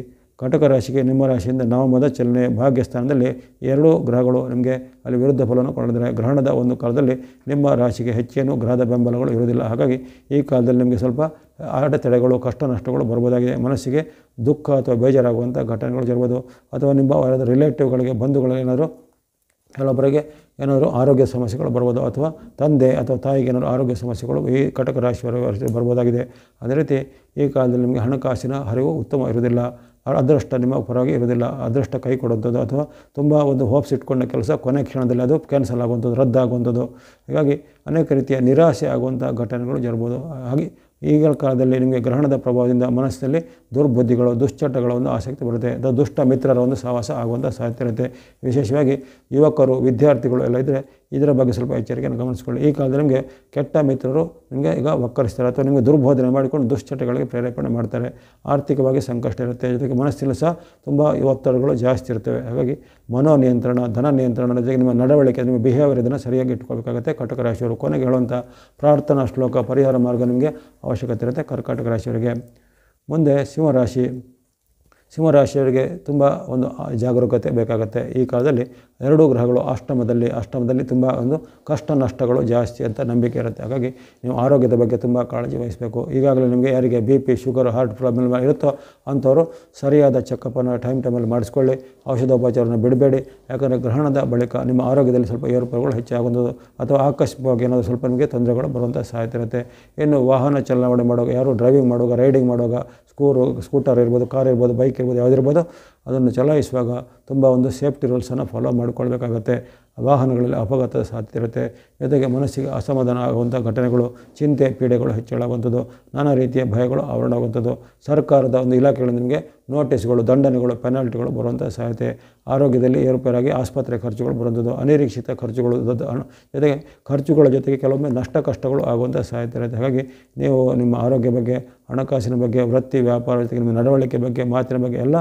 ಕಟಕ ರಾಶಿಗೆ ನಿಮ್ಮ ರಾಶಿಯಿಂದ ನವಮದ ಚಲನೆ ಭಾಗ್ಯಸ್ಥಾನದಲ್ಲಿ ಎರಡೂ ಗ್ರಹಗಳು ನಿಮಗೆ ಅಲ್ಲಿ ವಿರುದ್ಧ ಫಲವನ್ನು ಕೊಡೋದರೆ ಗ್ರಹಣದ ಒಂದು ಕಾಲದಲ್ಲಿ ನಿಮ್ಮ ರಾಶಿಗೆ ಹೆಚ್ಚೇನು ಗ್ರಹದ ಬೆಂಬಲಗಳು ಇರುವುದಿಲ್ಲ ಹಾಗಾಗಿ ಈ ಕಾಲದಲ್ಲಿ ನಿಮಗೆ ಸ್ವಲ್ಪ ಅಡೆತಡೆಗಳು ಕಷ್ಟ ನಷ್ಟಗಳು ಬರ್ಬೋದಾಗಿದೆ ಮನಸ್ಸಿಗೆ ದುಃಖ ಅಥವಾ ಬೇಜಾರಾಗುವಂಥ ಘಟನೆಗಳು ಜಿರ್ಬೋದು ಅಥವಾ ನಿಮ್ಮ ರಿಲೇಟಿವ್ಗಳಿಗೆ ಏನಾದರೂ ಕೆಲವೊಬ್ಬರಿಗೆ ಏನಾದರೂ ಆರೋಗ್ಯ ಸಮಸ್ಯೆಗಳು ಬರ್ಬೋದು ಅಥವಾ ತಂದೆ ಅಥವಾ ತಾಯಿಗೆ ಏನಾದರೂ ಆರೋಗ್ಯ ಸಮಸ್ಯೆಗಳು ಈ ಕಟಕ ರಾಶಿ ಬರ್ಬೋದಾಗಿದೆ ಅದೇ ರೀತಿ ಈ ಕಾಲದಲ್ಲಿ ನಿಮಗೆ ಹಣಕಾಸಿನ ಹರಿವು ಉತ್ತಮ ಇರುವುದಿಲ್ಲ ಅದೃಷ್ಟ ನಿಮ್ಮ ಪರವಾಗಿ ಇರುವುದಿಲ್ಲ ಅದೃಷ್ಟ ಕೈ ಕೊಡುವಂಥದ್ದು ಅಥವಾ ತುಂಬ ಒಂದು ಹೋಪ್ಸ್ ಇಟ್ಕೊಂಡ ಕೆಲಸ ಕೊನೆ ಕ್ಷಣದಲ್ಲಿ ಅದು ಕ್ಯಾನ್ಸಲ್ ಆಗುವಂಥದ್ದು ರದ್ದಾಗುವಂಥದ್ದು ಹೀಗಾಗಿ ಅನೇಕ ರೀತಿಯ ನಿರಾಸೆ ಆಗುವಂಥ ಘಟನೆಗಳು ಜರ್ಬೋದು ಹಾಗೆ ಈಗಿನ ಕಾಲದಲ್ಲಿ ನಿಮಗೆ ಗ್ರಹಣದ ಪ್ರಭಾವದಿಂದ ಮನಸ್ಸಿನಲ್ಲಿ ದುರ್ಬುದ್ಧಿಗಳು ದುಶ್ಚಟಗಳ ಒಂದು ಆಸಕ್ತಿ ಬರುತ್ತೆ ಅಥವಾ ದುಷ್ಟ ಮಿತ್ರರ ಒಂದು ಸಹವಾಸ ಆಗುವಂಥ ಸಾಧ್ಯತೆ ಇರುತ್ತೆ ವಿಶೇಷವಾಗಿ ಯುವಕರು ವಿದ್ಯಾರ್ಥಿಗಳು ಎಲ್ಲ ಇದ್ದರೆ ಇದರ ಬಗ್ಗೆ ಸ್ವಲ್ಪ ಎಚ್ಚರಿಕೆಯನ್ನು ಗಮನಿಸಿಕೊಳ್ಳಿ ಈ ಕಾಲದಲ್ಲಿ ನಿಮಗೆ ಕೆಟ್ಟ ಮಿತ್ರರು ನಿಮಗೆ ಈಗ ಒಕ್ಕರಿಸ್ತಾರೆ ಅಥವಾ ನಿಮಗೆ ದುರ್ಬೋಧನೆ ಮಾಡಿಕೊಂಡು ದುಶ್ಚಟಗಳಿಗೆ ಪ್ರೇರೇಪಣೆ ಮಾಡ್ತಾರೆ ಆರ್ಥಿಕವಾಗಿ ಸಂಕಷ್ಟ ಇರುತ್ತೆ ಜೊತೆಗೆ ಮನಸ್ಸಿನ ಸಹ ತುಂಬ ಒತ್ತಡಗಳು ಜಾಸ್ತಿ ಇರ್ತವೆ ಹಾಗಾಗಿ ಮನೋ ನಿಯಂತ್ರಣ ಧನ ನಿಯಂತ್ರಣ ಜೊತೆಗೆ ನಿಮ್ಮ ನಡವಳಿಕೆ ನಿಮ್ಮ ಬಿಹೇವಿಯರ್ ಇದನ್ನು ಸರಿಯಾಗಿ ಇಟ್ಕೋಬೇಕಾಗುತ್ತೆ ಕಟಕ ರಾಶಿಯವರು ಕೊನೆಗೆ ಹೇಳುವಂಥ ಪ್ರಾರ್ಥನಾ ಶ್ಲೋಕ ಪರಿಹಾರ ಮಾರ್ಗ ನಿಮಗೆ ಅವಶ್ಯಕತೆ ಇರುತ್ತೆ ಕರ್ಕಾಟಕ ರಾಶಿಯವರಿಗೆ ಮುಂದೆ ಸಿಂಹರಾಶಿ ಸಿಂಹರಾಶಿಯವರಿಗೆ ತುಂಬ ಒಂದು ಜಾಗರೂಕತೆ ಬೇಕಾಗುತ್ತೆ ಈ ಕಾಲದಲ್ಲಿ ಎರಡೂ ಗ್ರಹಗಳು ಅಷ್ಟಮದಲ್ಲಿ ಅಷ್ಟಮದಲ್ಲಿ ತುಂಬ ಒಂದು ಕಷ್ಟ ನಷ್ಟಗಳು ಜಾಸ್ತಿ ಅಂತ ನಂಬಿಕೆ ಇರುತ್ತೆ ಹಾಗಾಗಿ ನೀವು ಆರೋಗ್ಯದ ಬಗ್ಗೆ ತುಂಬ ಕಾಳಜಿ ವಹಿಸಬೇಕು ಈಗಾಗಲೇ ನಿಮಗೆ ಯಾರಿಗೆ B P sugar heart problem ಇರುತ್ತೋ ಅಂಥವರು ಸರಿಯಾದ ಚೆಕಪ್ಪನ್ನು ಟೈಮ್ ಟೈಮಲ್ಲಿ ಮಾಡಿಸ್ಕೊಳ್ಳಿ ಔಷಧೋಪಚಾರವನ್ನು ಬಿಡಬೇಡಿ ಯಾಕಂದರೆ ಗ್ರಹಣದ ಬಳಿಕ ನಿಮ್ಮ ಆರೋಗ್ಯದಲ್ಲಿ ಸ್ವಲ್ಪ ಏರುಪೇರುಗಳು ಹೆಚ್ಚಾಗುವಂಥದ್ದು ಅಥವಾ ಆಕಸ್ಮಿಕವಾಗಿ ಏನಾದರೂ ಸ್ವಲ್ಪ ನಿಮಗೆ ತೊಂದರೆಗಳು ಬರುವಂಥ ಸಾಧ್ಯತೆ ಇರುತ್ತೆ ಇನ್ನು ವಾಹನ ಚಲಾವಣೆ ಮಾಡುವಾಗ ಯಾರು ಡ್ರೈವಿಂಗ್ ಮಾಡುವಾಗ ರೈಡಿಂಗ್ ಮಾಡುವಾಗ ಸ್ಕೂರು ಸ್ಕೂಟರ್ ಇರ್ಬೋದು ಕಾರ್ ಇರ್ಬೋದು ಬೈಕ್ ಇರ್ಬೋದು ಯಾವುದಿರ್ಬೋದು ಅದನ್ನು ಚಲಾಯಿಸುವಾಗ ತುಂಬ ಒಂದು ಸೇಫ್ಟಿ ರೂಲ್ಸನ್ನು ಫಾಲೋ ಮಾಡಿಕೊಳ್ಬೇಕಾಗತ್ತೆ ವಾಹನಗಳಲ್ಲಿ ಅಪಘಾತದ ಸಾಧ್ಯತೆ ಇರುತ್ತೆ ಜೊತೆಗೆ ಮನಸ್ಸಿಗೆ ಅಸಮಾಧಾನ ಆಗುವಂಥ ಘಟನೆಗಳು ಚಿಂತೆ ಪೀಡೆಗಳು ಹೆಚ್ಚಳಾಗುವಂಥದ್ದು ನಾನಾ ರೀತಿಯ ಭಯಗಳು ಆವರಣ ಆಗುವಂಥದ್ದು ಸರ್ಕಾರದ ಒಂದು ಇಲಾಖೆಗಳಿಂದ ನಿಮಗೆ ನೋಟಿಸ್ಗಳು ದಂಡನೆಗಳು ಪೆನಾಲ್ಟಿಗಳು ಬರುವಂಥ ಸಾಧ್ಯತೆ ಆರೋಗ್ಯದಲ್ಲಿ ಏರುಪೇರಾಗಿ ಆಸ್ಪತ್ರೆ ಖರ್ಚುಗಳು ಬರುವಂಥದ್ದು ಅನಿರೀಕ್ಷಿತ ಖರ್ಚುಗಳು ಜೊತೆಗೆ ಖರ್ಚುಗಳ ಜೊತೆಗೆ ಕೆಲವೊಮ್ಮೆ ನಷ್ಟ ಕಷ್ಟಗಳು ಆಗುವಂಥ ಸಾಧ್ಯತೆ ಇರುತ್ತೆ ಹಾಗಾಗಿ ನೀವು ನಿಮ್ಮ ಆರೋಗ್ಯ ಬಗ್ಗೆ ಹಣಕಾಸಿನ ಬಗ್ಗೆ ವೃತ್ತಿ ವ್ಯಾಪಾರ ಜೊತೆಗೆ ನಿಮ್ಮ ನಡವಳಿಕೆ ಬಗ್ಗೆ ಮಾತಿನ ಬಗ್ಗೆ ಎಲ್ಲ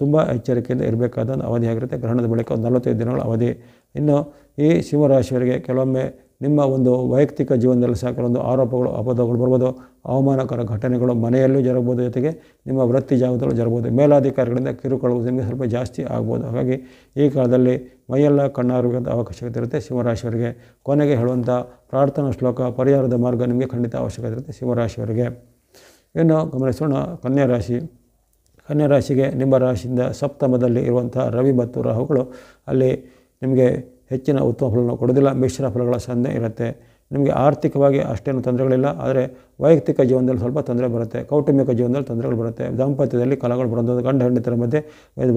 ತುಂಬ ಎಚ್ಚರಿಕೆಯಿಂದ ಇರಬೇಕಾದ ಒಂದು ಅವಧಿಯಾಗಿರುತ್ತೆ ಗ್ರಹಣದ ಬಳಿಕ ಒಂದು ನಲವತ್ತೈದು ದಿನಗಳ ಅವಧಿ ಇನ್ನು ಈ ಸಿಂಹರಾಶಿಯವರಿಗೆ ಕೆಲವೊಮ್ಮೆ ನಿಮ್ಮ ಒಂದು ವೈಯಕ್ತಿಕ ಜೀವನದಲ್ಲಿ ಸಹ ಕೆಲವೊಂದು ಆರೋಪಗಳು ಅಪದಗಳು ಬರ್ಬೋದು ಅವಮಾನಕರ ಘಟನೆಗಳು ಮನೆಯಲ್ಲೂ ಜರಗ್ಬೋದು ಜೊತೆಗೆ ನಿಮ್ಮ ವೃತ್ತಿ ಜಾಗದಲ್ಲೂ ಜರಬೋದು ಮೇಲಾಧಿಕಾರಿಗಳಿಂದ ಕಿರುಕೊಳ್ಳುವುದು ನಿಮಗೆ ಸ್ವಲ್ಪ ಜಾಸ್ತಿ ಆಗ್ಬೋದು ಹಾಗಾಗಿ ಈ ಕಾಲದಲ್ಲಿ ಮೈಯೆಲ್ಲ ಕಣ್ಣಾರುವಂಥ ಅವಕಾಶ ಇರುತ್ತೆ ಸಿಂಹರಾಶಿಯವರಿಗೆ ಕೊನೆಗೆ ಹೇಳುವಂಥ ಪ್ರಾರ್ಥನಾ ಶ್ಲೋಕ ಪರಿಹಾರದ ಮಾರ್ಗ ನಿಮಗೆ ಖಂಡಿತ ಅವಶ್ಯಕತೆ ಇರುತ್ತೆ ಸಿಂಹರಾಶಿಯವರಿಗೆ ಇನ್ನು ಗಮನಿಸೋಣ ಕನ್ಯಾ ರಾಶಿ ರಾಶಿಗೆ ನಿಮ್ಮ ರಾಶಿಯಿಂದ ಸಪ್ತಮದಲ್ಲಿ ಇರುವಂತಹ ರವಿ ಮತ್ತು ರಾಹುಗಳು ಅಲ್ಲಿ ನಿಮಗೆ ಹೆಚ್ಚಿನ ಉತ್ತಮ ಫಲವನ್ನು ಕೊಡೋದಿಲ್ಲ ಮಿಶ್ರ ಫಲಗಳ ಸಂಧೆ ಇರುತ್ತೆ ನಿಮಗೆ ಆರ್ಥಿಕವಾಗಿ ಅಷ್ಟೇನು ತೊಂದರೆಗಳಿಲ್ಲ ಆದರೆ ವೈಯಕ್ತಿಕ ಜೀವನದಲ್ಲಿ ಸ್ವಲ್ಪ ತೊಂದರೆ ಬರುತ್ತೆ ಕೌಟುಂಬಿಕ ಜೀವನದಲ್ಲಿ ತೊಂದರೆಗಳು ಬರುತ್ತೆ ದಾಂಪತ್ಯದಲ್ಲಿ ಕಲಗಳು ಬರುವಂಥದ್ದು ಗಂಡ ಹೆಂಡತಿಯರ ಮಧ್ಯೆ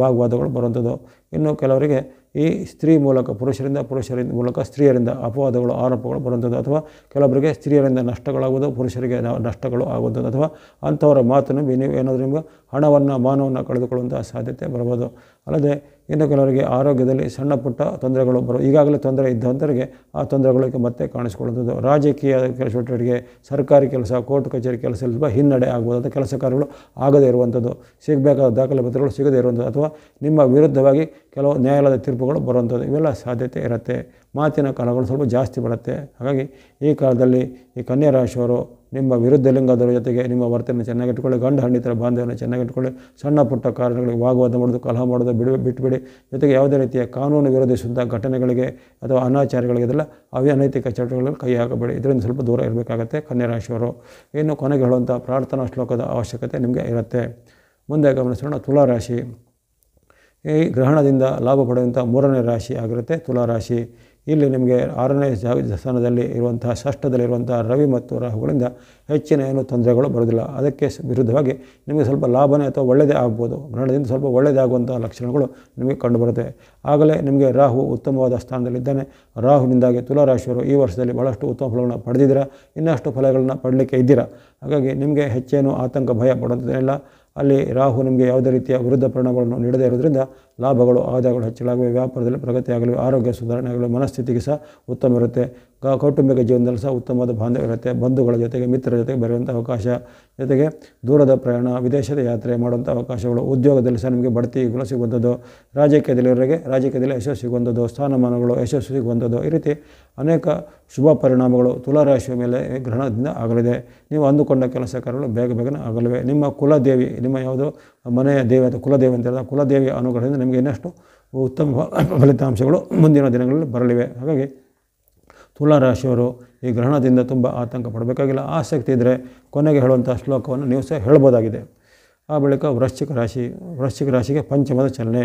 ವಾಗ್ವಾದಗಳು ಬರುವಂಥದ್ದು ಇನ್ನು ಕೆಲವರಿಗೆ ಈ ಸ್ತ್ರೀ ಮೂಲಕ ಪುರುಷರಿಂದ ಪುರುಷರಿಂದ ಮೂಲಕ ಸ್ತ್ರೀಯರಿಂದ ಅಪವಾದಗಳು ಆರೋಪಗಳು ಬರುವಂಥದ್ದು ಅಥವಾ ಕೆಲವೊಬ್ಬರಿಗೆ ಸ್ತ್ರೀಯರಿಂದ ನಷ್ಟಗಳಾಗುವುದು ಪುರುಷರಿಗೆ ನಷ್ಟಗಳು ಆಗುವಂಥದ್ದು ಅಥವಾ ಅಂಥವರ ಮಾತನ್ನು ನೀವು ಏನಾದರೂ ನಿಮಗೆ ಹಣವನ್ನು ಮಾನವನ್ನು ಕಳೆದುಕೊಳ್ಳುವಂಥ ಸಾಧ್ಯತೆ ಬರ್ಬೋದು ಅಲ್ಲದೆ ಇನ್ನು ಕೆಲವರಿಗೆ ಆರೋಗ್ಯದಲ್ಲಿ ಸಣ್ಣ ಪುಟ್ಟ ತೊಂದರೆಗಳು ಬರೋ ಈಗಾಗಲೇ ತೊಂದರೆ ಇದ್ದಂಥವರಿಗೆ ಆ ತೊಂದರೆಗಳಿಗೆ ಮತ್ತೆ ಕಾಣಿಸ್ಕೊಳ್ಳೋದು ರಾಜಕೀಯ ಚಟುವಟಿಕೆಗೆ ಸರ್ಕಾರಿ ಕೆಲಸ ಕೋರ್ಟ್ ಕಚೇರಿ ಕೆಲಸ ತುಂಬ ಹಿನ್ನಡೆ ಆಗ್ಬೋದು ಕೆಲಸ ಕಾರ್ಯಗಳು ಆಗದೇ ಇರುವಂಥದ್ದು ಸಿಗಬೇಕಾದ ದಾಖಲೆ ಪತ್ರಗಳು ಸಿಗದೇ ಇರುವಂಥದ್ದು ಅಥವಾ ನಿಮ್ಮ ವಿರುದ್ಧವಾಗಿ ಕೆಲವು ನ್ಯಾಯಾಲಯದ ತೀರ್ಪುಗಳು ಬರುವಂಥದ್ದು ಇವೆಲ್ಲ ಸಾಧ್ಯತೆ ಇರುತ್ತೆ ಮಾತಿನ ಕಾಲಗಳು ಸ್ವಲ್ಪ ಜಾಸ್ತಿ ಬರುತ್ತೆ ಹಾಗಾಗಿ ಈ ಕಾಲದಲ್ಲಿ ಈ ಕನ್ಯಾ ರಾಶಿಯವರು ನಿಮ್ಮ ವಿರುದ್ಧ ಲಿಂಗದವರ ಜೊತೆಗೆ ನಿಮ್ಮ ವರ್ತನೆ ಚೆನ್ನಾಗಿ ಇಟ್ಕೊಳ್ಳಿ ಹಂಡಿತರ ಹಣ್ಣಿತರ ಬಾಂಧವ್ಯನ ಚೆನ್ನಾಗಿ ಇಟ್ಕೊಳ್ಳಿ ಸಣ್ಣ ಪುಟ್ಟ ಕಾರಣಗಳಿಗೆ ವಾಗ್ವಾದ ಮಾಡೋದು ಕಲಹ ಮಾಡೋದು ಬಿಡು ಬಿಟ್ಟುಬಿಡಿ ಜೊತೆಗೆ ಯಾವುದೇ ರೀತಿಯ ಕಾನೂನು ವಿರೋಧಿಸುವಂಥ ಘಟನೆಗಳಿಗೆ ಅಥವಾ ಅನಾಚಾರಗಳಿಗೆ ಇದೆಲ್ಲ ಅವೇ ಅನೈತಿಕ ಚಟುವಟಿಕೆಗಳಲ್ಲಿ ಕೈ ಹಾಕಬೇಡಿ ಇದರಿಂದ ಸ್ವಲ್ಪ ದೂರ ಇರಬೇಕಾಗತ್ತೆ ಕನ್ಯಾ ರಾಶಿಯವರು ಇನ್ನು ಕೊನೆಗೆ ಹೇಳುವಂಥ ಪ್ರಾರ್ಥನಾ ಶ್ಲೋಕದ ಅವಶ್ಯಕತೆ ನಿಮಗೆ ಇರುತ್ತೆ ಮುಂದೆ ಗಮನಿಸೋಣ ತುಲಾರಾಶಿ ಈ ಗ್ರಹಣದಿಂದ ಲಾಭ ಪಡೆಯುವಂಥ ಮೂರನೇ ರಾಶಿ ಆಗಿರುತ್ತೆ ತುಲಾರಾಶಿ ಇಲ್ಲಿ ನಿಮಗೆ ಆರನೇ ಸ್ಥಾನದಲ್ಲಿ ಇರುವಂತಹ ಷಷ್ಠದಲ್ಲಿರುವಂತಹ ರವಿ ಮತ್ತು ರಾಹುಗಳಿಂದ ಹೆಚ್ಚಿನ ಏನು ತೊಂದರೆಗಳು ಬರೋದಿಲ್ಲ ಅದಕ್ಕೆ ವಿರುದ್ಧವಾಗಿ ನಿಮಗೆ ಸ್ವಲ್ಪ ಲಾಭನೇ ಅಥವಾ ಒಳ್ಳೆಯದೇ ಆಗ್ಬೋದು ಗ್ರಹಣದಿಂದ ಸ್ವಲ್ಪ ಒಳ್ಳೆಯದಾಗುವಂತಹ ಲಕ್ಷಣಗಳು ನಿಮಗೆ ಕಂಡುಬರುತ್ತೆ ಆಗಲೇ ನಿಮಗೆ ರಾಹು ಉತ್ತಮವಾದ ಸ್ಥಾನದಲ್ಲಿದ್ದಾನೆ ರಾಹುವಿನಿಂದಾಗಿ ತುಲಾರಾಶಿಯವರು ಈ ವರ್ಷದಲ್ಲಿ ಭಾಳಷ್ಟು ಉತ್ತಮ ಫಲಗಳನ್ನು ಪಡೆದಿದ್ದೀರಾ ಇನ್ನಷ್ಟು ಫಲಗಳನ್ನು ಪಡಲಿಕ್ಕೆ ಇದ್ದೀರಾ ಹಾಗಾಗಿ ನಿಮಗೆ ಹೆಚ್ಚೇನು ಆತಂಕ ಭಯ ಪಡುವಂಥದ್ದೇನಿಲ್ಲ ಅಲ್ಲಿ ರಾಹು ನಿಮಗೆ ಯಾವುದೇ ರೀತಿಯ ವಿರುದ್ಧ ಪರಿಣಾಮಗಳನ್ನು ನೀಡದೇ ಇರೋದ್ರಿಂದ ಲಾಭಗಳು ಆದಾಯಗಳು ಹೆಚ್ಚಳಾಗಲಿ ವ್ಯಾಪಾರದಲ್ಲಿ ಪ್ರಗತಿಯಾಗಲಿ ಆರೋಗ್ಯ ಸುಧಾರಣೆ ಆಗಲಿ ಮನಸ್ಥಿತಿಗೆ ಸಹ ಉತ್ತಮ ಇರುತ್ತೆ ಕೌಟುಂಬಿಕ ಜೀವನದಲ್ಲಿ ಸಹ ಉತ್ತಮವಾದ ಬಾಂಧವ್ಯ ಇರುತ್ತೆ ಬಂಧುಗಳ ಜೊತೆಗೆ ಮಿತ್ರರ ಜೊತೆಗೆ ಬರೆಯುವಂಥ ಅವಕಾಶ ಜೊತೆಗೆ ದೂರದ ಪ್ರಯಾಣ ವಿದೇಶದ ಯಾತ್ರೆ ಮಾಡುವಂಥ ಅವಕಾಶಗಳು ಉದ್ಯೋಗದಲ್ಲಿ ಸಹ ನಿಮಗೆ ಬಡ್ತಿಗಳು ಸಿಗುವಂಥದ್ದು ರಾಜಕೀಯದಲ್ಲಿವರೆಗೆ ರಾಜಕೀಯದಲ್ಲಿ ಯಶಸ್ಸು ಸಿಗುವಂಥದ್ದು ಸ್ಥಾನಮಾನಗಳು ಯಶಸ್ಸು ಸಿಗುವಂಥದ್ದು ಈ ರೀತಿ ಅನೇಕ ಶುಭ ಪರಿಣಾಮಗಳು ತುಲಾರಾಶಿಯ ಮೇಲೆ ಗ್ರಹಣದಿಂದ ಆಗಲಿದೆ ನೀವು ಅಂದುಕೊಂಡ ಕೆಲಸ ಕಾರ್ಯಗಳು ಬೇಗ ಬೇಗನೆ ಆಗಲಿವೆ ನಿಮ್ಮ ಕುಲದೇವಿ ನಿಮ್ಮ ಯಾವುದು ಮನೆಯ ದೇವ ಕುಲದೇವಿ ಅಂತ ಹೇಳಿದ ಕುಲದೇವಿಯ ಅನುಗ್ರಹದಿಂದ ನಮಗೆ ಇನ್ನಷ್ಟು ಉತ್ತಮ ಫಲಿತಾಂಶಗಳು ಮುಂದಿನ ದಿನಗಳಲ್ಲಿ ಬರಲಿವೆ ಹಾಗಾಗಿ ತುಲಾರಾಶಿಯವರು ಈ ಗ್ರಹಣದಿಂದ ತುಂಬ ಆತಂಕ ಪಡಬೇಕಾಗಿಲ್ಲ ಆಸಕ್ತಿ ಇದ್ದರೆ ಕೊನೆಗೆ ಹೇಳುವಂಥ ಶ್ಲೋಕವನ್ನು ನೀವು ಸಹ ಹೇಳ್ಬೋದಾಗಿದೆ ಆ ಬಳಿಕ ವೃಶ್ಚಿಕ ರಾಶಿ ವೃಶ್ಚಿಕ ರಾಶಿಗೆ ಪಂಚಮದ ಚಲನೆ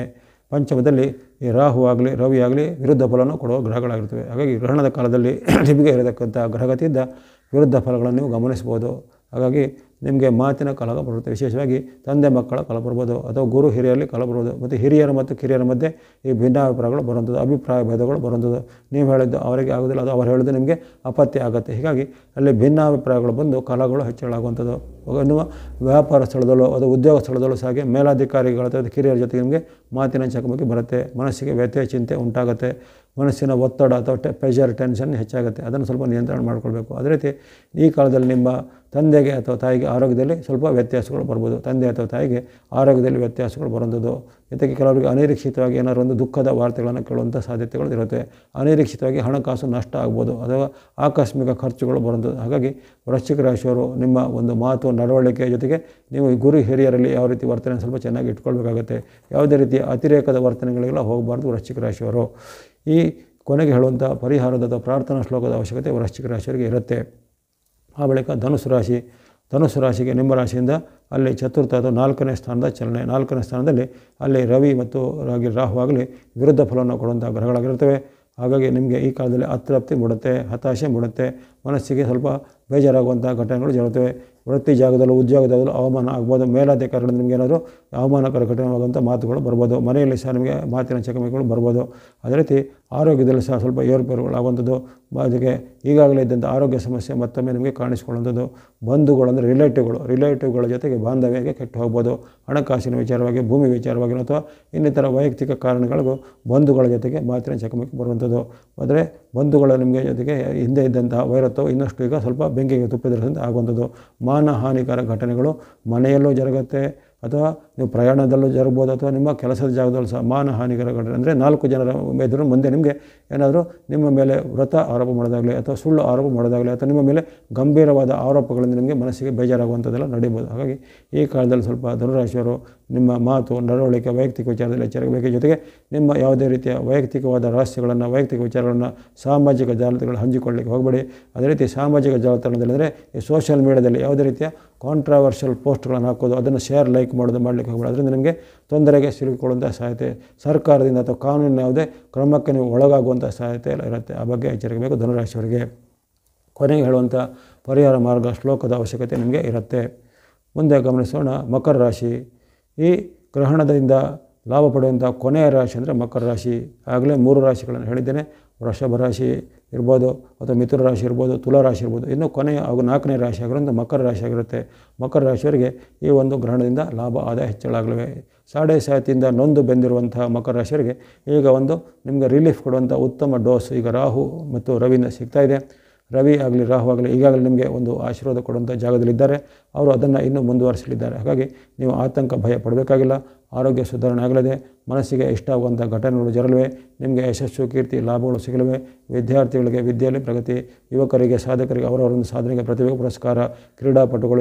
ಪಂಚಮದಲ್ಲಿ ಈ ರಾಹು ಆಗಲಿ ರವಿ ಆಗಲಿ ವಿರುದ್ಧ ಫಲವನ್ನು ಕೊಡುವ ಗ್ರಹಗಳಾಗಿರ್ತವೆ ಹಾಗಾಗಿ ಗ್ರಹಣದ ಕಾಲದಲ್ಲಿ ನಿಮಗೆ ಇರತಕ್ಕಂಥ ಗ್ರಹಗತಿಯಿಂದ ವಿರುದ್ಧ ಫಲಗಳನ್ನು ನೀವು ಗಮನಿಸ್ಬೋದು ಹಾಗಾಗಿ ನಿಮಗೆ ಮಾತಿನ ಕಲಹ ಬರುತ್ತೆ ವಿಶೇಷವಾಗಿ ತಂದೆ ಮಕ್ಕಳ ಕಲಬರ್ಬೋದು ಬರ್ಬೋದು ಅಥವಾ ಗುರು ಹಿರಿಯರಲ್ಲಿ ಕಲಬರ್ಬೋದು ಬರ್ಬೋದು ಮತ್ತು ಹಿರಿಯರ ಮತ್ತು ಕಿರಿಯರ ಮಧ್ಯೆ ಈ ಭಿನ್ನಾಭಿಪ್ರಾಯಗಳು ಬರುವಂಥದ್ದು ಅಭಿಪ್ರಾಯ ಭೇದಗಳು ಬರುವಂಥದ್ದು ನೀವು ಹೇಳಿದ್ದು ಅವರಿಗೆ ಆಗೋದಿಲ್ಲ ಅದು ಅವ್ರು ಹೇಳಿದ್ದು ನಿಮಗೆ ಅಪತ್ಯ ಆಗುತ್ತೆ ಹೀಗಾಗಿ ಅಲ್ಲಿ ಭಿನ್ನಾಭಿಪ್ರಾಯಗಳು ಬಂದು ಕಲಗಳು ಹೆಚ್ಚಳಾಗುವಂಥದ್ದು ಎನ್ನುವ ವ್ಯಾಪಾರ ಸ್ಥಳದಲ್ಲೂ ಅಥವಾ ಉದ್ಯೋಗ ಸ್ಥಳದಲ್ಲೂ ಸಹ ಮೇಲಾಧಿಕಾರಿಗಳ ಅಥವಾ ಕಿರಿಯರ ಜೊತೆಗೆ ನಿಮಗೆ ಮಾತಿನ ಚಕಮಕಿ ಬರುತ್ತೆ ಮನಸ್ಸಿಗೆ ವ್ಯತ್ಯಯ ಚಿಂತೆ ಉಂಟಾಗುತ್ತೆ ಮನಸ್ಸಿನ ಒತ್ತಡ ಅಥವಾ ಟೆ ಪ್ರೆಷರ್ ಟೆನ್ಷನ್ ಹೆಚ್ಚಾಗುತ್ತೆ ಅದನ್ನು ಸ್ವಲ್ಪ ನಿಯಂತ್ರಣ ಮಾಡಿಕೊಳ್ಬೇಕು ಅದೇ ರೀತಿ ಈ ಕಾಲದಲ್ಲಿ ನಿಮ್ಮ ತಂದೆಗೆ ಅಥವಾ ತಾಯಿಗೆ ಆರೋಗ್ಯದಲ್ಲಿ ಸ್ವಲ್ಪ ವ್ಯತ್ಯಾಸಗಳು ಬರ್ಬೋದು ತಂದೆ ಅಥವಾ ತಾಯಿಗೆ ಆರೋಗ್ಯದಲ್ಲಿ ವ್ಯತ್ಯಾಸಗಳು ಬರೋದು ಜೊತೆಗೆ ಕೆಲವರಿಗೆ ಅನಿರೀಕ್ಷಿತವಾಗಿ ಏನಾದರೂ ಒಂದು ದುಃಖದ ವಾರ್ತೆಗಳನ್ನು ಕೇಳುವಂಥ ಸಾಧ್ಯತೆಗಳು ಇರುತ್ತೆ ಅನಿರೀಕ್ಷಿತವಾಗಿ ಹಣಕಾಸು ನಷ್ಟ ಆಗ್ಬೋದು ಅಥವಾ ಆಕಸ್ಮಿಕ ಖರ್ಚುಗಳು ಬರುವಂಥದ್ದು ಹಾಗಾಗಿ ವೃಶ್ಚಿಕ ರಾಶಿಯವರು ನಿಮ್ಮ ಒಂದು ಮಾತು ನಡವಳಿಕೆ ಜೊತೆಗೆ ನೀವು ಗುರು ಹಿರಿಯರಲ್ಲಿ ಯಾವ ರೀತಿ ವರ್ತನೆ ಸ್ವಲ್ಪ ಚೆನ್ನಾಗಿ ಇಟ್ಕೊಳ್ಬೇಕಾಗುತ್ತೆ ಯಾವುದೇ ರೀತಿಯ ಅತಿರೇಕದ ವರ್ತನೆಗಳಿಗೆಲ್ಲ ಹೋಗಬಾರ್ದು ವೃಶ್ಚಿಕ ರಾಶಿಯವರು ಈ ಕೊನೆಗೆ ಹೇಳುವಂಥ ಪರಿಹಾರದ ಅಥವಾ ಪ್ರಾರ್ಥನಾ ಶ್ಲೋಕದ ಅವಶ್ಯಕತೆ ವೃಶ್ಚಿಕ ರಾಶಿಯವರಿಗೆ ಇರುತ್ತೆ ಆ ಬಳಿಕ ಧನುಸು ರಾಶಿ ಧನುಸು ರಾಶಿಗೆ ನಿಮ್ಮ ರಾಶಿಯಿಂದ ಅಲ್ಲಿ ಚತುರ್ಥ ಅದು ನಾಲ್ಕನೇ ಸ್ಥಾನದ ಚಲನೆ ನಾಲ್ಕನೇ ಸ್ಥಾನದಲ್ಲಿ ಅಲ್ಲಿ ರವಿ ಮತ್ತು ರಾಗಿ ರಾಹು ಆಗಲಿ ವಿರುದ್ಧ ಫಲವನ್ನು ಕೊಡುವಂಥ ಗ್ರಹಗಳಾಗಿರ್ತವೆ ಹಾಗಾಗಿ ನಿಮಗೆ ಈ ಕಾಲದಲ್ಲಿ ಅತೃಪ್ತಿ ಮೂಡುತ್ತೆ ಹತಾಶೆ ಮೂಡುತ್ತೆ ಮನಸ್ಸಿಗೆ ಸ್ವಲ್ಪ ಬೇಜಾರಾಗುವಂಥ ಘಟನೆಗಳು ಜರುಗುತ್ತವೆ ವೃತ್ತಿ ಜಾಗದಲ್ಲೂ ಉದ್ಯೋಗದಲ್ಲೂ ಅವಮಾನ ಆಗ್ಬೋದು ಮೇಲಾಧಿಕಾರಿಗಳು ಏನಾದರೂ ಅವಮಾನಕರ ಘಟನೆವಾಗುವಂಥ ಮಾತುಗಳು ಬರ್ಬೋದು ಮನೆಯಲ್ಲಿ ಸಹ ನಿಮಗೆ ಮಾತಿನ ಚಕಮಕಿಗಳು ಬರ್ಬೋದು ಅದೇ ರೀತಿ ಆರೋಗ್ಯದಲ್ಲಿ ಸಹ ಸ್ವಲ್ಪ ಏರುಪೇರುಗಳಾಗುವಂಥದ್ದು ಅದಕ್ಕೆ ಈಗಾಗಲೇ ಇದ್ದಂಥ ಆರೋಗ್ಯ ಸಮಸ್ಯೆ ಮತ್ತೊಮ್ಮೆ ನಿಮಗೆ ಕಾಣಿಸ್ಕೊಳ್ಳುವಂಥದ್ದು ಬಂಧುಗಳು ಅಂದರೆ ರಿಲೇಟಿವ್ಗಳು ರಿಲೇಟಿವ್ಗಳ ಜೊತೆಗೆ ಬಾಂಧವ್ಯಕ್ಕೆ ಕೆಟ್ಟು ಹೋಗ್ಬೋದು ಹಣಕಾಸಿನ ವಿಚಾರವಾಗಿ ಭೂಮಿ ವಿಚಾರವಾಗಿ ಅಥವಾ ಇನ್ನಿತರ ವೈಯಕ್ತಿಕ ಕಾರಣಗಳಿಗೂ ಬಂಧುಗಳ ಜೊತೆಗೆ ಮಾತಿನ ಚಕಮಕಿ ಬರುವಂಥದ್ದು ಆದರೆ ಬಂಧುಗಳ ನಿಮಗೆ ಜೊತೆಗೆ ಹಿಂದೆ ಇದ್ದಂತಹ ವೈರತ್ವ ಇನ್ನಷ್ಟು ಈಗ ಸ್ವಲ್ಪ ಬೆಂಕಿಗೆ ತುಪ್ಪಿದ್ರೆ ಆಗುವಂಥದ್ದು ಮಾನಹಾನಿಕರ ಘಟನೆಗಳು ಮನೆಯಲ್ಲೂ ಜರುಗುತ್ತೆ ಅಥವಾ ನೀವು ಪ್ರಯಾಣದಲ್ಲೂ ಜರುಗ್ಬೋದು ಅಥವಾ ನಿಮ್ಮ ಕೆಲಸದ ಜಾಗದಲ್ಲೂ ಸಹ ಮಾನ ಹಾನಿಗರ ಘಟನೆ ಅಂದರೆ ನಾಲ್ಕು ಜನರ ಎದುರು ಮುಂದೆ ನಿಮಗೆ ಏನಾದರೂ ನಿಮ್ಮ ಮೇಲೆ ವ್ರತ ಆರೋಪ ಮಾಡೋದಾಗಲಿ ಅಥವಾ ಸುಳ್ಳು ಆರೋಪ ಮಾಡೋದಾಗಲಿ ಅಥವಾ ನಿಮ್ಮ ಮೇಲೆ ಗಂಭೀರವಾದ ಆರೋಪಗಳಿಂದ ನಿಮಗೆ ಮನಸ್ಸಿಗೆ ಬೇಜಾರಾಗುವಂಥದ್ದೆಲ್ಲ ನಡೀಬೋದು ಹಾಗಾಗಿ ಈ ಕಾಲದಲ್ಲಿ ಸ್ವಲ್ಪ ಧನುರಾಶಿಯವರು ನಿಮ್ಮ ಮಾತು ನಡವಳಿಕೆ ವೈಯಕ್ತಿಕ ವಿಚಾರದಲ್ಲಿ ಎಚ್ಚರಿಕೆ ಜೊತೆಗೆ ನಿಮ್ಮ ಯಾವುದೇ ರೀತಿಯ ವೈಯಕ್ತಿಕವಾದ ರಹಸ್ಯಗಳನ್ನು ವೈಯಕ್ತಿಕ ವಿಚಾರಗಳನ್ನು ಸಾಮಾಜಿಕ ಜಾಲತಾಣಗಳು ಹಂಚಿಕೊಳ್ಳಿಕ್ಕೆ ಹೋಗಬೇಡಿ ಅದೇ ರೀತಿ ಸಾಮಾಜಿಕ ಜಾಲತಾಣದಲ್ಲಿ ಅಂದರೆ ಈ ಸೋಷಿಯಲ್ ಮೀಡಿಯಾದಲ್ಲಿ ಯಾವುದೇ ರೀತಿಯ ಕಾಂಟ್ರಾವರ್ಷಿಯಲ್ ಪೋಸ್ಟ್ಗಳನ್ನು ಹಾಕೋದು ಅದನ್ನು ಶೇರ್ ಲೈಕ್ ಮಾಡೋದು ಮಾಡಲಿಕ್ಕೆ ಮಾಡಲಿಕ್ಕೆ ಅದರಿಂದ ನಿಮಗೆ ತೊಂದರೆಗೆ ಸಿಲುಕಿಕೊಳ್ಳುವಂಥ ಸಾಧ್ಯತೆ ಸರ್ಕಾರದಿಂದ ಅಥವಾ ಕಾನೂನಿನ ಯಾವುದೇ ಕ್ರಮಕ್ಕೆ ನೀವು ಒಳಗಾಗುವಂಥ ಸಾಧ್ಯತೆ ಎಲ್ಲ ಇರುತ್ತೆ ಆ ಬಗ್ಗೆ ಎಚ್ಚರಿಕೆ ಧನುರಾಶಿಯವರಿಗೆ ಕೊನೆಗೆ ಹೇಳುವಂಥ ಪರಿಹಾರ ಮಾರ್ಗ ಶ್ಲೋಕದ ಅವಶ್ಯಕತೆ ನಿಮಗೆ ಇರುತ್ತೆ ಮುಂದೆ ಗಮನಿಸೋಣ ಮಕರ ರಾಶಿ ಈ ಗ್ರಹಣದಿಂದ ಲಾಭ ಪಡೆಯುವಂಥ ಕೊನೆಯ ರಾಶಿ ಅಂದರೆ ಮಕರ ರಾಶಿ ಆಗಲೇ ಮೂರು ರಾಶಿಗಳನ್ನು ಹೇಳಿದ್ದೇನೆ ವೃಷಭ ರಾಶಿ ಇರ್ಬೋದು ಅಥವಾ ಮಿಥುನ ರಾಶಿ ಇರ್ಬೋದು ತುಲಾ ರಾಶಿ ಇರ್ಬೋದು ಇನ್ನು ಕೊನೆಯ ಹಾಗೂ ನಾಲ್ಕನೇ ರಾಶಿ ಆಗಿರೋದು ಮಕರ ರಾಶಿ ಆಗಿರುತ್ತೆ ಮಕರ ರಾಶಿಯವರಿಗೆ ಈ ಒಂದು ಗ್ರಹಣದಿಂದ ಲಾಭ ಆದಾಯ ಹೆಚ್ಚಳಾಗಲಿವೆ ಸಾಡೆ ಸಾತಿಯಿಂದ ನೊಂದು ಬೆಂದಿರುವಂತಹ ಮಕರ ರಾಶಿಯವರಿಗೆ ಈಗ ಒಂದು ನಿಮಗೆ ರಿಲೀಫ್ ಕೊಡುವಂಥ ಉತ್ತಮ ಡೋಸ್ ಈಗ ರಾಹು ಮತ್ತು ರವಿಯಿಂದ ಸಿಗ್ತಾ ಇದೆ ರವಿ ಆಗಲಿ ರಾಹು ಆಗಲಿ ಈಗಾಗಲೇ ನಿಮಗೆ ಒಂದು ಆಶೀರ್ವಾದ ಕೊಡುವಂಥ ಜಾಗದಲ್ಲಿದ್ದಾರೆ ಅವರು ಅದನ್ನು ಇನ್ನೂ ಮುಂದುವರಿಸಲಿದ್ದಾರೆ ಹಾಗಾಗಿ ನೀವು ಆತಂಕ ಭಯ ಪಡಬೇಕಾಗಿಲ್ಲ ಆರೋಗ್ಯ ಸುಧಾರಣೆ ಆಗಲಿದೆ ಮನಸ್ಸಿಗೆ ಇಷ್ಟವಾದ ಘಟನೆಗಳು ಜರಲಿವೆ ನಿಮಗೆ ಯಶಸ್ಸು ಕೀರ್ತಿ ಲಾಭಗಳು ಸಿಗಲಿವೆ ವಿದ್ಯಾರ್ಥಿಗಳಿಗೆ ವಿದ್ಯೆಯಲ್ಲಿ ಪ್ರಗತಿ ಯುವಕರಿಗೆ ಸಾಧಕರಿಗೆ ಅವರವರೊಂದು ಸಾಧನೆಗೆ ಪ್ರತಿಭೆ ಪುರಸ್ಕಾರ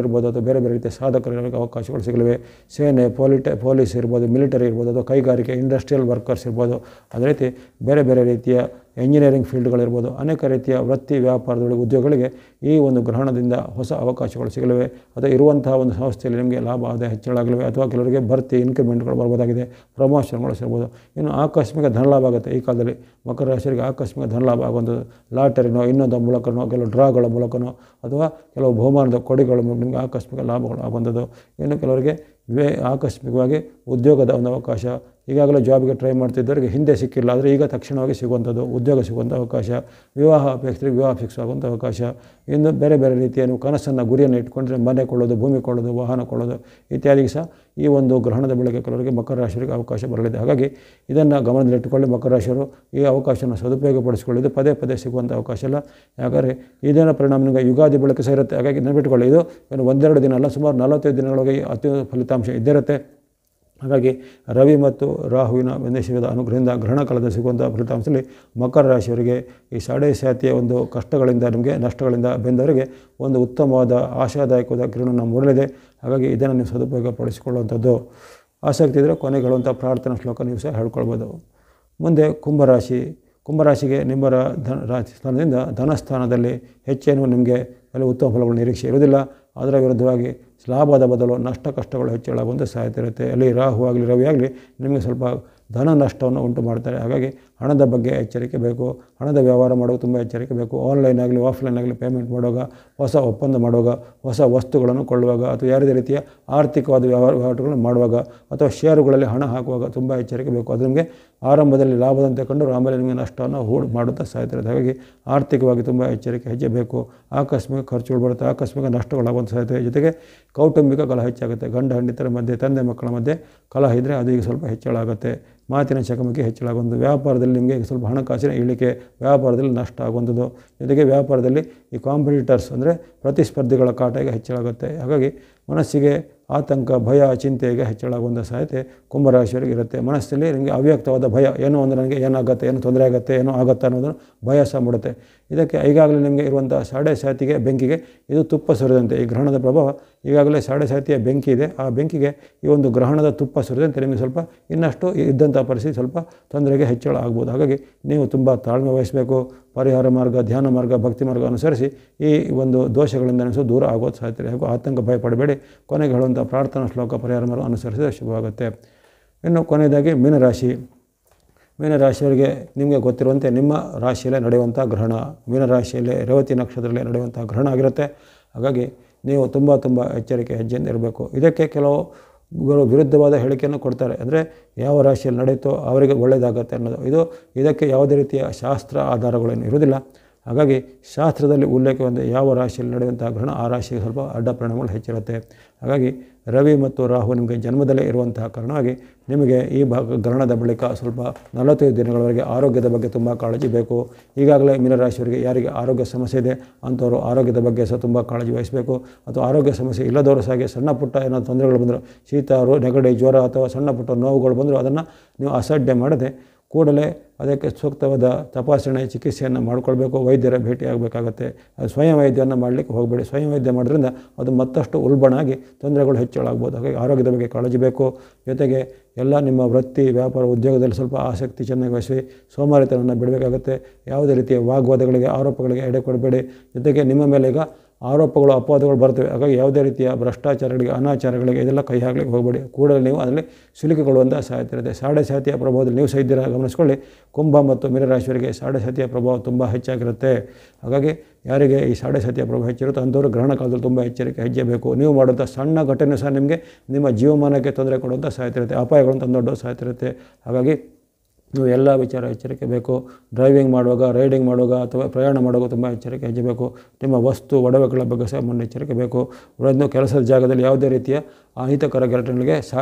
ಇರ್ಬೋದು ಅಥವಾ ಬೇರೆ ಬೇರೆ ರೀತಿಯ ಸಾಧಕರಿಗೆ ಅವಕಾಶಗಳು ಸಿಗಲಿವೆ ಸೇನೆ ಪೊಲಿಟ ಪೊಲೀಸ್ ಇರ್ಬೋದು ಮಿಲಿಟರಿ ಇರ್ಬೋದು ಅಥವಾ ಕೈಗಾರಿಕೆ ಇಂಡಸ್ಟ್ರಿಯಲ್ ವರ್ಕರ್ಸ್ ಇರ್ಬೋದು ಅದೇ ರೀತಿ ಬೇರೆ ಬೇರೆ ರೀತಿಯ ಎಂಜಿನಿಯರಿಂಗ್ ಫೀಲ್ಡ್ಗಳಿರ್ಬೋದು ಅನೇಕ ರೀತಿಯ ವೃತ್ತಿ ವ್ಯಾಪಾರದೊಳಗೆ ಉದ್ಯೋಗಗಳಿಗೆ ಈ ಒಂದು ಗ್ರಹಣದಿಂದ ಹೊಸ ಅವಕಾಶಗಳು ಸಿಗಲಿವೆ ಅಥವಾ ಇರುವಂತಹ ಒಂದು ಸಂಸ್ಥೆಯಲ್ಲಿ ನಿಮಗೆ ಲಾಭ ಆದಾಯ ಹೆಚ್ಚಳಾಗಲಿವೆ ಅಥವಾ ಕೆಲವರಿಗೆ ಭರ್ತಿ ಇನ್ಕ್ರಿಮೆಂಟ್ ಬರ್ಬೋದಾಗಿದೆ ಪ್ರಮೋಷನ್ಗಳು ಸಿಗ್ಬೋದು ಇನ್ನು ಆಕಸ್ಮಿಕ ಧನಲಾಭ ಆಗುತ್ತೆ ಈ ಕಾಲದಲ್ಲಿ ಮಕರ ರಾಶಿಯರಿಗೆ ಆಕಸ್ಮಿಕ ಧನಲಾಭ ಆಗೊಂದು ಲಾಟರಿನೋ ಇನ್ನೊಂದು ಮೂಲಕನೋ ಕೆಲವು ಡ್ರಾಗಳ ಮೂಲಕನೋ ಅಥವಾ ಕೆಲವು ಬಹುಮಾನದ ಕೊಡಿಗಳ ನಿಮಗೆ ಆಕಸ್ಮಿಕ ಲಾಭಗಳು ಆಗುವಂಥದ್ದು ಇನ್ನು ಕೆಲವರಿಗೆ ವೇ ಆಕಸ್ಮಿಕವಾಗಿ ಉದ್ಯೋಗದ ಒಂದು ಅವಕಾಶ ಈಗಾಗಲೇ ಜಾಬ್ಗೆ ಟ್ರೈ ಮಾಡ್ತಿದ್ದವರಿಗೆ ಹಿಂದೆ ಸಿಕ್ಕಿಲ್ಲ ಆದರೆ ಈಗ ತಕ್ಷಣವಾಗಿ ಸಿಗುವಂಥದ್ದು ಉದ್ಯೋಗ ಸಿಗುವಂಥ ಅವಕಾಶ ವಿವಾಹ ಅಪೇಕ್ಷರಿಗೆ ವಿವಾಹ ಫಿಕ್ಸ್ ಆಗುವಂಥ ಅವಕಾಶ ಇನ್ನು ಬೇರೆ ಬೇರೆ ರೀತಿಯ ನೀವು ಕನಸನ್ನು ಗುರಿಯನ್ನು ಇಟ್ಕೊಂಡ್ರೆ ಮನೆ ಕೊಳ್ಳೋದು ಭೂಮಿ ಕೊಳ್ಳೋದು ವಾಹನ ಕೊಳ್ಳೋದು ಇತ್ಯಾದಿಗೆ ಸಹ ಈ ಒಂದು ಗ್ರಹಣದ ಬೆಳಗ್ಗೆ ಕೆಲವರಿಗೆ ಮಕರ ರಾಶಿಯವರಿಗೆ ಅವಕಾಶ ಬರಲಿದೆ ಹಾಗಾಗಿ ಇದನ್ನು ಗಮನದಲ್ಲಿಟ್ಟುಕೊಳ್ಳಿ ಮಕರ ರಾಶಿಯವರು ಈ ಅವಕಾಶವನ್ನು ಪಡಿಸಿಕೊಳ್ಳಿದ್ದು ಪದೇ ಪದೇ ಸಿಗುವಂಥ ಅವಕಾಶ ಇಲ್ಲ ಯಾಕಂದರೆ ಇದೇನು ಪರಿಣಾಮ ನಿಮಗೆ ಯುಗಾದಿ ಬೆಳಕು ಸೇರುತ್ತೆ ಹಾಗಾಗಿ ನೆನಪಿಟ್ಕೊಳ್ಳಿ ಇದು ಒಂದೆರಡು ದಿನ ಅಲ್ಲ ಸುಮಾರು ನಲವತ್ತೈದು ದಿನಗಳಿಗೆ ಅತಿ ಫಲಿತಾಂಶ ಇದ್ದಿರುತ್ತೆ ಹಾಗಾಗಿ ರವಿ ಮತ್ತು ರಾಹುವಿನ ವಿದೇಶದ ಅನುಗ್ರಹದಿಂದ ಗ್ರಹಣ ಕಾಲದ ಸಿಗುವಂಥ ಫಲಿತಾಂಶದಲ್ಲಿ ಮಕರ ರಾಶಿಯವರಿಗೆ ಈ ಸಾಡೆ ಸಾತಿಯ ಒಂದು ಕಷ್ಟಗಳಿಂದ ನಿಮಗೆ ನಷ್ಟಗಳಿಂದ ಬೆಂದವರಿಗೆ ಒಂದು ಉತ್ತಮವಾದ ಆಶಾದಾಯಕವಾದ ಕಿರಣ ಮೂಡಲಿದೆ ಹಾಗಾಗಿ ಇದನ್ನು ನೀವು ಸದುಪಯೋಗ ಪಡಿಸಿಕೊಳ್ಳುವಂಥದ್ದು ಆಸಕ್ತಿ ಇದ್ದರೆ ಕೊನೆಗಳಂಥ ಪ್ರಾರ್ಥನಾ ಶ್ಲೋಕ ನೀವು ಸಹ ಹೇಳ್ಕೊಳ್ಬೋದು ಮುಂದೆ ಕುಂಭರಾಶಿ ಕುಂಭರಾಶಿಗೆ ನಿಮ್ಮ ಧನ ರಾಶಿ ಸ್ಥಾನದಿಂದ ಧನಸ್ಥಾನದಲ್ಲಿ ಹೆಚ್ಚೇನು ನಿಮಗೆ ಅಲ್ಲಿ ಉತ್ತಮ ಫಲಗಳು ನಿರೀಕ್ಷೆ ಇರುವುದಿಲ್ಲ ಅದರ ವಿರುದ್ಧವಾಗಿ ಲಾಭದ ಬದಲು ನಷ್ಟ ಕಷ್ಟಗಳು ಹೆಚ್ಚಳ ಸಾಧ್ಯತೆ ಇರುತ್ತೆ ಅಲ್ಲಿ ರಾಹು ಆಗಲಿ ರವಿ ಆಗಲಿ ನಿಮಗೆ ಸ್ವಲ್ಪ ಧನ ನಷ್ಟವನ್ನು ಉಂಟು ಮಾಡ್ತಾರೆ ಹಾಗಾಗಿ ಹಣದ ಬಗ್ಗೆ ಎಚ್ಚರಿಕೆ ಬೇಕು ಹಣದ ವ್ಯವಹಾರ ಮಾಡುವಾಗ ತುಂಬ ಎಚ್ಚರಿಕೆ ಬೇಕು ಆನ್ಲೈನ್ ಆಗಲಿ ಆಫ್ಲೈನ್ ಆಗಲಿ ಪೇಮೆಂಟ್ ಮಾಡುವಾಗ ಹೊಸ ಒಪ್ಪಂದ ಮಾಡುವಾಗ ಹೊಸ ವಸ್ತುಗಳನ್ನು ಕೊಳ್ಳುವಾಗ ಅಥವಾ ಯಾವುದೇ ರೀತಿಯ ಆರ್ಥಿಕವಾದ ವ್ಯವಹಾರ ವ್ಯವಹಾರಗಳನ್ನು ಮಾಡುವಾಗ ಅಥವಾ ಷೇರುಗಳಲ್ಲಿ ಹಣ ಹಾಕುವಾಗ ತುಂಬ ಎಚ್ಚರಿಕೆ ಬೇಕು ಅದು ನಿಮಗೆ ಆರಂಭದಲ್ಲಿ ಲಾಭದಂತೆ ಕಂಡು ಆಮೇಲೆ ನಿಮಗೆ ನಷ್ಟವನ್ನು ಹೂಡ್ ಮಾಡುತ್ತಾ ಸಾಯ್ತಿರೋದು ಹಾಗಾಗಿ ಆರ್ಥಿಕವಾಗಿ ತುಂಬ ಎಚ್ಚರಿಕೆ ಹೆಜ್ಜೆ ಬೇಕು ಆಕಸ್ಮಿಕ ಖರ್ಚುಗಳು ಬರುತ್ತೆ ಆಕಸ್ಮಿಕ ನಷ್ಟಗಳಾಗುವಂಥ ಸಾಧ್ಯತೆ ಜೊತೆಗೆ ಕೌಟುಂಬಿಕ ಕಲಹ ಹೆಚ್ಚಾಗುತ್ತೆ ಗಂಡ ಹೆಂಡಿತರ ಮಧ್ಯೆ ತಂದೆ ಮಕ್ಕಳ ಮಧ್ಯೆ ಕಲಹ ಇದ್ದರೆ ಅದು ಈಗ ಸ್ವಲ್ಪ ಆಗುತ್ತೆ ಮಾತಿನ ಚಕಮಕಿ ಹೆಚ್ಚಳಾಗುವಂಥದ್ದು ವ್ಯಾಪಾರದಲ್ಲಿ ನಿಮಗೆ ಸ್ವಲ್ಪ ಹಣಕಾಸಿನ ಇಳಿಕೆ ವ್ಯಾಪಾರದಲ್ಲಿ ನಷ್ಟ ಆಗುವಂಥದ್ದು ಜೊತೆಗೆ ವ್ಯಾಪಾರದಲ್ಲಿ ಈ ಕಾಂಪಿಟೇಟರ್ಸ್ ಅಂದರೆ ಪ್ರತಿಸ್ಪರ್ಧಿಗಳ ಕಾಟ ಹೆಚ್ಚಳಾಗುತ್ತೆ ಹಾಗಾಗಿ ಮನಸ್ಸಿಗೆ ಆತಂಕ ಭಯ ಚಿಂತೆಗೆ ಹೆಚ್ಚಳಗೊಂಡ ಸಾಧ್ಯತೆ ಕುಂಭರಾಶಿಯವರಿಗೆ ಇರುತ್ತೆ ಮನಸ್ಸಿನಲ್ಲಿ ನಿಮಗೆ ಅವ್ಯಕ್ತವಾದ ಭಯ ಏನೋ ಅಂದರೆ ನನಗೆ ಏನಾಗುತ್ತೆ ಏನು ತೊಂದರೆ ಆಗುತ್ತೆ ಏನೋ ಆಗುತ್ತೆ ಅನ್ನೋದನ್ನು ಭಯ ಸಹ ಮೂಡುತ್ತೆ ಇದಕ್ಕೆ ಈಗಾಗಲೇ ನಿಮಗೆ ಇರುವಂಥ ಸಾಡೆ ಸಾತಿಗೆ ಬೆಂಕಿಗೆ ಇದು ತುಪ್ಪ ಸುರಿದಂತೆ ಈ ಗ್ರಹಣದ ಪ್ರಭಾವ ಈಗಾಗಲೇ ಸಾಡೆ ಸಾತಿಯ ಬೆಂಕಿ ಇದೆ ಆ ಬೆಂಕಿಗೆ ಈ ಒಂದು ಗ್ರಹಣದ ತುಪ್ಪ ಸುರಿದಂತೆ ನಿಮಗೆ ಸ್ವಲ್ಪ ಇನ್ನಷ್ಟು ಇದ್ದಂಥ ಪರಿಸ್ಥಿತಿ ಸ್ವಲ್ಪ ತೊಂದರೆಗೆ ಹೆಚ್ಚಳ ಆಗ್ಬೋದು ಹಾಗಾಗಿ ನೀವು ತುಂಬ ತಾಳ್ಮೆ ವಹಿಸಬೇಕು ಪರಿಹಾರ ಮಾರ್ಗ ಧ್ಯಾನ ಮಾರ್ಗ ಭಕ್ತಿ ಮಾರ್ಗ ಅನುಸರಿಸಿ ಈ ಒಂದು ದೋಷಗಳಿಂದ ಅನಿಸೋ ದೂರ ಆಗೋದು ಸಾಧ್ಯತೆ ಹಾಗೂ ಆತಂಕ ಭಯಪಡಬೇಡಿ ಕೊನೆಗೆ ಹೇಳುವಂಥ ಅಂತ ಪ್ರಾರ್ಥನಾ ಶ್ಲೋಕ ಪರಿಹಾರ ಅನುಸರಿಸಿದರೆ ಶುಭವಾಗುತ್ತೆ ಇನ್ನು ಕೊನೆಯದಾಗಿ ಮೀನರಾಶಿ ಮೀನರಾಶಿಯವರಿಗೆ ನಿಮಗೆ ಗೊತ್ತಿರುವಂತೆ ನಿಮ್ಮ ರಾಶಿಯಲ್ಲೇ ನಡೆಯುವಂಥ ಗ್ರಹಣ ಮೀನರಾಶಿಯಲ್ಲಿ ರೇವತಿ ನಕ್ಷತ್ರದಲ್ಲಿ ನಡೆಯುವಂಥ ಗ್ರಹಣ ಆಗಿರುತ್ತೆ ಹಾಗಾಗಿ ನೀವು ತುಂಬ ತುಂಬ ಎಚ್ಚರಿಕೆ ಹೆಜ್ಜೆಯಿಂದ ಇರಬೇಕು ಇದಕ್ಕೆ ಕೆಲವು ವಿರುದ್ಧವಾದ ಹೇಳಿಕೆಯನ್ನು ಕೊಡ್ತಾರೆ ಅಂದರೆ ಯಾವ ರಾಶಿಯಲ್ಲಿ ನಡೆಯುತ್ತೋ ಅವರಿಗೆ ಒಳ್ಳೆಯದಾಗುತ್ತೆ ಅನ್ನೋದು ಇದು ಇದಕ್ಕೆ ಯಾವುದೇ ರೀತಿಯ ಶಾಸ್ತ್ರ ಆಧಾರಗಳೇನು ಇರುವುದಿಲ್ಲ ಹಾಗಾಗಿ ಶಾಸ್ತ್ರದಲ್ಲಿ ಉಲ್ಲೇಖವಂತೆ ಯಾವ ರಾಶಿಯಲ್ಲಿ ನಡೆಯುವಂಥ ಗ್ರಹಣ ಆ ರಾಶಿಗೆ ಸ್ವಲ್ಪ ಅಡ್ಡ ಪರಿಣಾಮಗಳು ಹೆಚ್ಚಿರುತ್ತೆ ಹಾಗಾಗಿ ರವಿ ಮತ್ತು ರಾಹು ನಿಮಗೆ ಜನ್ಮದಲ್ಲೇ ಇರುವಂತಹ ಕಾರಣವಾಗಿ ನಿಮಗೆ ಈ ಭಾಗ ಗ್ರಹಣದ ಬಳಿಕ ಸ್ವಲ್ಪ ನಲವತ್ತೈದು ದಿನಗಳವರೆಗೆ ಆರೋಗ್ಯದ ಬಗ್ಗೆ ತುಂಬ ಕಾಳಜಿ ಬೇಕು ಈಗಾಗಲೇ ಮೀನರಾಶಿಯವರಿಗೆ ಯಾರಿಗೆ ಆರೋಗ್ಯ ಸಮಸ್ಯೆ ಇದೆ ಅಂಥವರು ಆರೋಗ್ಯದ ಬಗ್ಗೆ ಸಹ ತುಂಬ ಕಾಳಜಿ ವಹಿಸಬೇಕು ಅಥವಾ ಆರೋಗ್ಯ ಸಮಸ್ಯೆ ಇಲ್ಲದವರು ಸಹ ಸಣ್ಣ ಪುಟ್ಟ ಏನಾದರೂ ತೊಂದರೆಗಳು ಬಂದರೂ ಶೀತ ನೆಗಡಿ ಜ್ವರ ಅಥವಾ ಸಣ್ಣ ಪುಟ್ಟ ನೋವುಗಳು ಬಂದರೂ ಅದನ್ನು ನೀವು ಅಸಾಢ್ಯ ಮಾಡದೆ ಕೂಡಲೇ ಅದಕ್ಕೆ ಸೂಕ್ತವಾದ ತಪಾಸಣೆ ಚಿಕಿತ್ಸೆಯನ್ನು ಮಾಡಿಕೊಳ್ಬೇಕು ವೈದ್ಯರ ಭೇಟಿಯಾಗಬೇಕಾಗತ್ತೆ ಅದು ಸ್ವಯಂ ವೈದ್ಯನ ಮಾಡಲಿಕ್ಕೆ ಹೋಗಬೇಡಿ ಸ್ವಯಂ ವೈದ್ಯ ಮಾಡೋದ್ರಿಂದ ಅದು ಮತ್ತಷ್ಟು ಉಲ್ಬಣಾಗಿ ತೊಂದರೆಗಳು ಹೆಚ್ಚಳಾಗ್ಬೋದು ಹಾಗಾಗಿ ಆರೋಗ್ಯದ ಬಗ್ಗೆ ಕಾಳಜಿ ಬೇಕು ಜೊತೆಗೆ ಎಲ್ಲ ನಿಮ್ಮ ವೃತ್ತಿ ವ್ಯಾಪಾರ ಉದ್ಯೋಗದಲ್ಲಿ ಸ್ವಲ್ಪ ಆಸಕ್ತಿ ಚೆನ್ನಾಗಿ ವಹಿಸಿ ಸೋಮಾರಿತನವನ್ನು ಬಿಡಬೇಕಾಗುತ್ತೆ ಯಾವುದೇ ರೀತಿಯ ವಾಗ್ವಾದಗಳಿಗೆ ಆರೋಪಗಳಿಗೆ ಎಡೆ ಕೊಡಬೇಡಿ ಜೊತೆಗೆ ನಿಮ್ಮ ಮೇಲೆ ಈಗ ಆರೋಪಗಳು ಅಪವಾದಗಳು ಬರ್ತವೆ ಹಾಗಾಗಿ ಯಾವುದೇ ರೀತಿಯ ಭ್ರಷ್ಟಾಚಾರಗಳಿಗೆ ಅನಾಚಾರಗಳಿಗೆ ಇದೆಲ್ಲ ಕೈ ಹಾಕಲಿಕ್ಕೆ ಹೋಗಬೇಡಿ ಕೂಡಲೇ ನೀವು ಅದರಲ್ಲಿ ಸಿಲುಕಿಕೊಳ್ಳುವಂಥ ಸಾಧ್ಯತೆ ಇರುತ್ತೆ ಸಾಡೆ ಸಾತಿಯ ಪ್ರಭಾವದಲ್ಲಿ ನೀವು ಸಹ ಗಮನಿಸಿಕೊಳ್ಳಿ ಗಮನಿಸ್ಕೊಳ್ಳಿ ಕುಂಭ ಮತ್ತು ಮೀನರಾಶಿಯವರಿಗೆ ಸಾಡೆಸಾತಿಯ ಪ್ರಭಾವ ತುಂಬ ಹೆಚ್ಚಾಗಿರುತ್ತೆ ಹಾಗಾಗಿ ಯಾರಿಗೆ ಈ ಸಾಡೆಸಾತಿಯ ಪ್ರಭಾವ ಹೆಚ್ಚಿರುತ್ತೆ ಅಂಥವ್ರು ಗ್ರಹಣ ಕಾಲದಲ್ಲಿ ತುಂಬ ಎಚ್ಚರಿಕೆ ಹೆಜ್ಜೆ ಬೇಕು ನೀವು ಮಾಡುವಂಥ ಸಣ್ಣ ಘಟನೆ ಸಹ ನಿಮಗೆ ನಿಮ್ಮ ಜೀವಮಾನಕ್ಕೆ ತೊಂದರೆ ಕೊಡುವಂಥ ಸಾಧ್ಯತೆ ಇರುತ್ತೆ ಅಪಾಯಗಳನ್ನು ತಂದೊಡ್ಡೋ ಸಾಧ್ಯತೆ ಇರುತ್ತೆ ಹಾಗಾಗಿ ನೀವು ಎಲ್ಲ ವಿಚಾರ ಎಚ್ಚರಿಕೆ ಬೇಕು ಡ್ರೈವಿಂಗ್ ಮಾಡುವಾಗ ರೈಡಿಂಗ್ ಮಾಡುವಾಗ ಅಥವಾ ಪ್ರಯಾಣ ಮಾಡುವಾಗ ತುಂಬ ಎಚ್ಚರಿಕೆ ಹೆಚ್ಚಬೇಕು ನಿಮ್ಮ ವಸ್ತು ಒಡವೆಗಳ ಬಗ್ಗೆ ಸಹ ಮುನ್ನೆಚ್ಚರಿಕೆ ಬೇಕು ಒಂದು ಕೆಲಸದ ಜಾಗದಲ್ಲಿ ಯಾವುದೇ ರೀತಿಯ ಅಹಿತಕರ ಘಟನೆಗಳಿಗೆ ಸಹ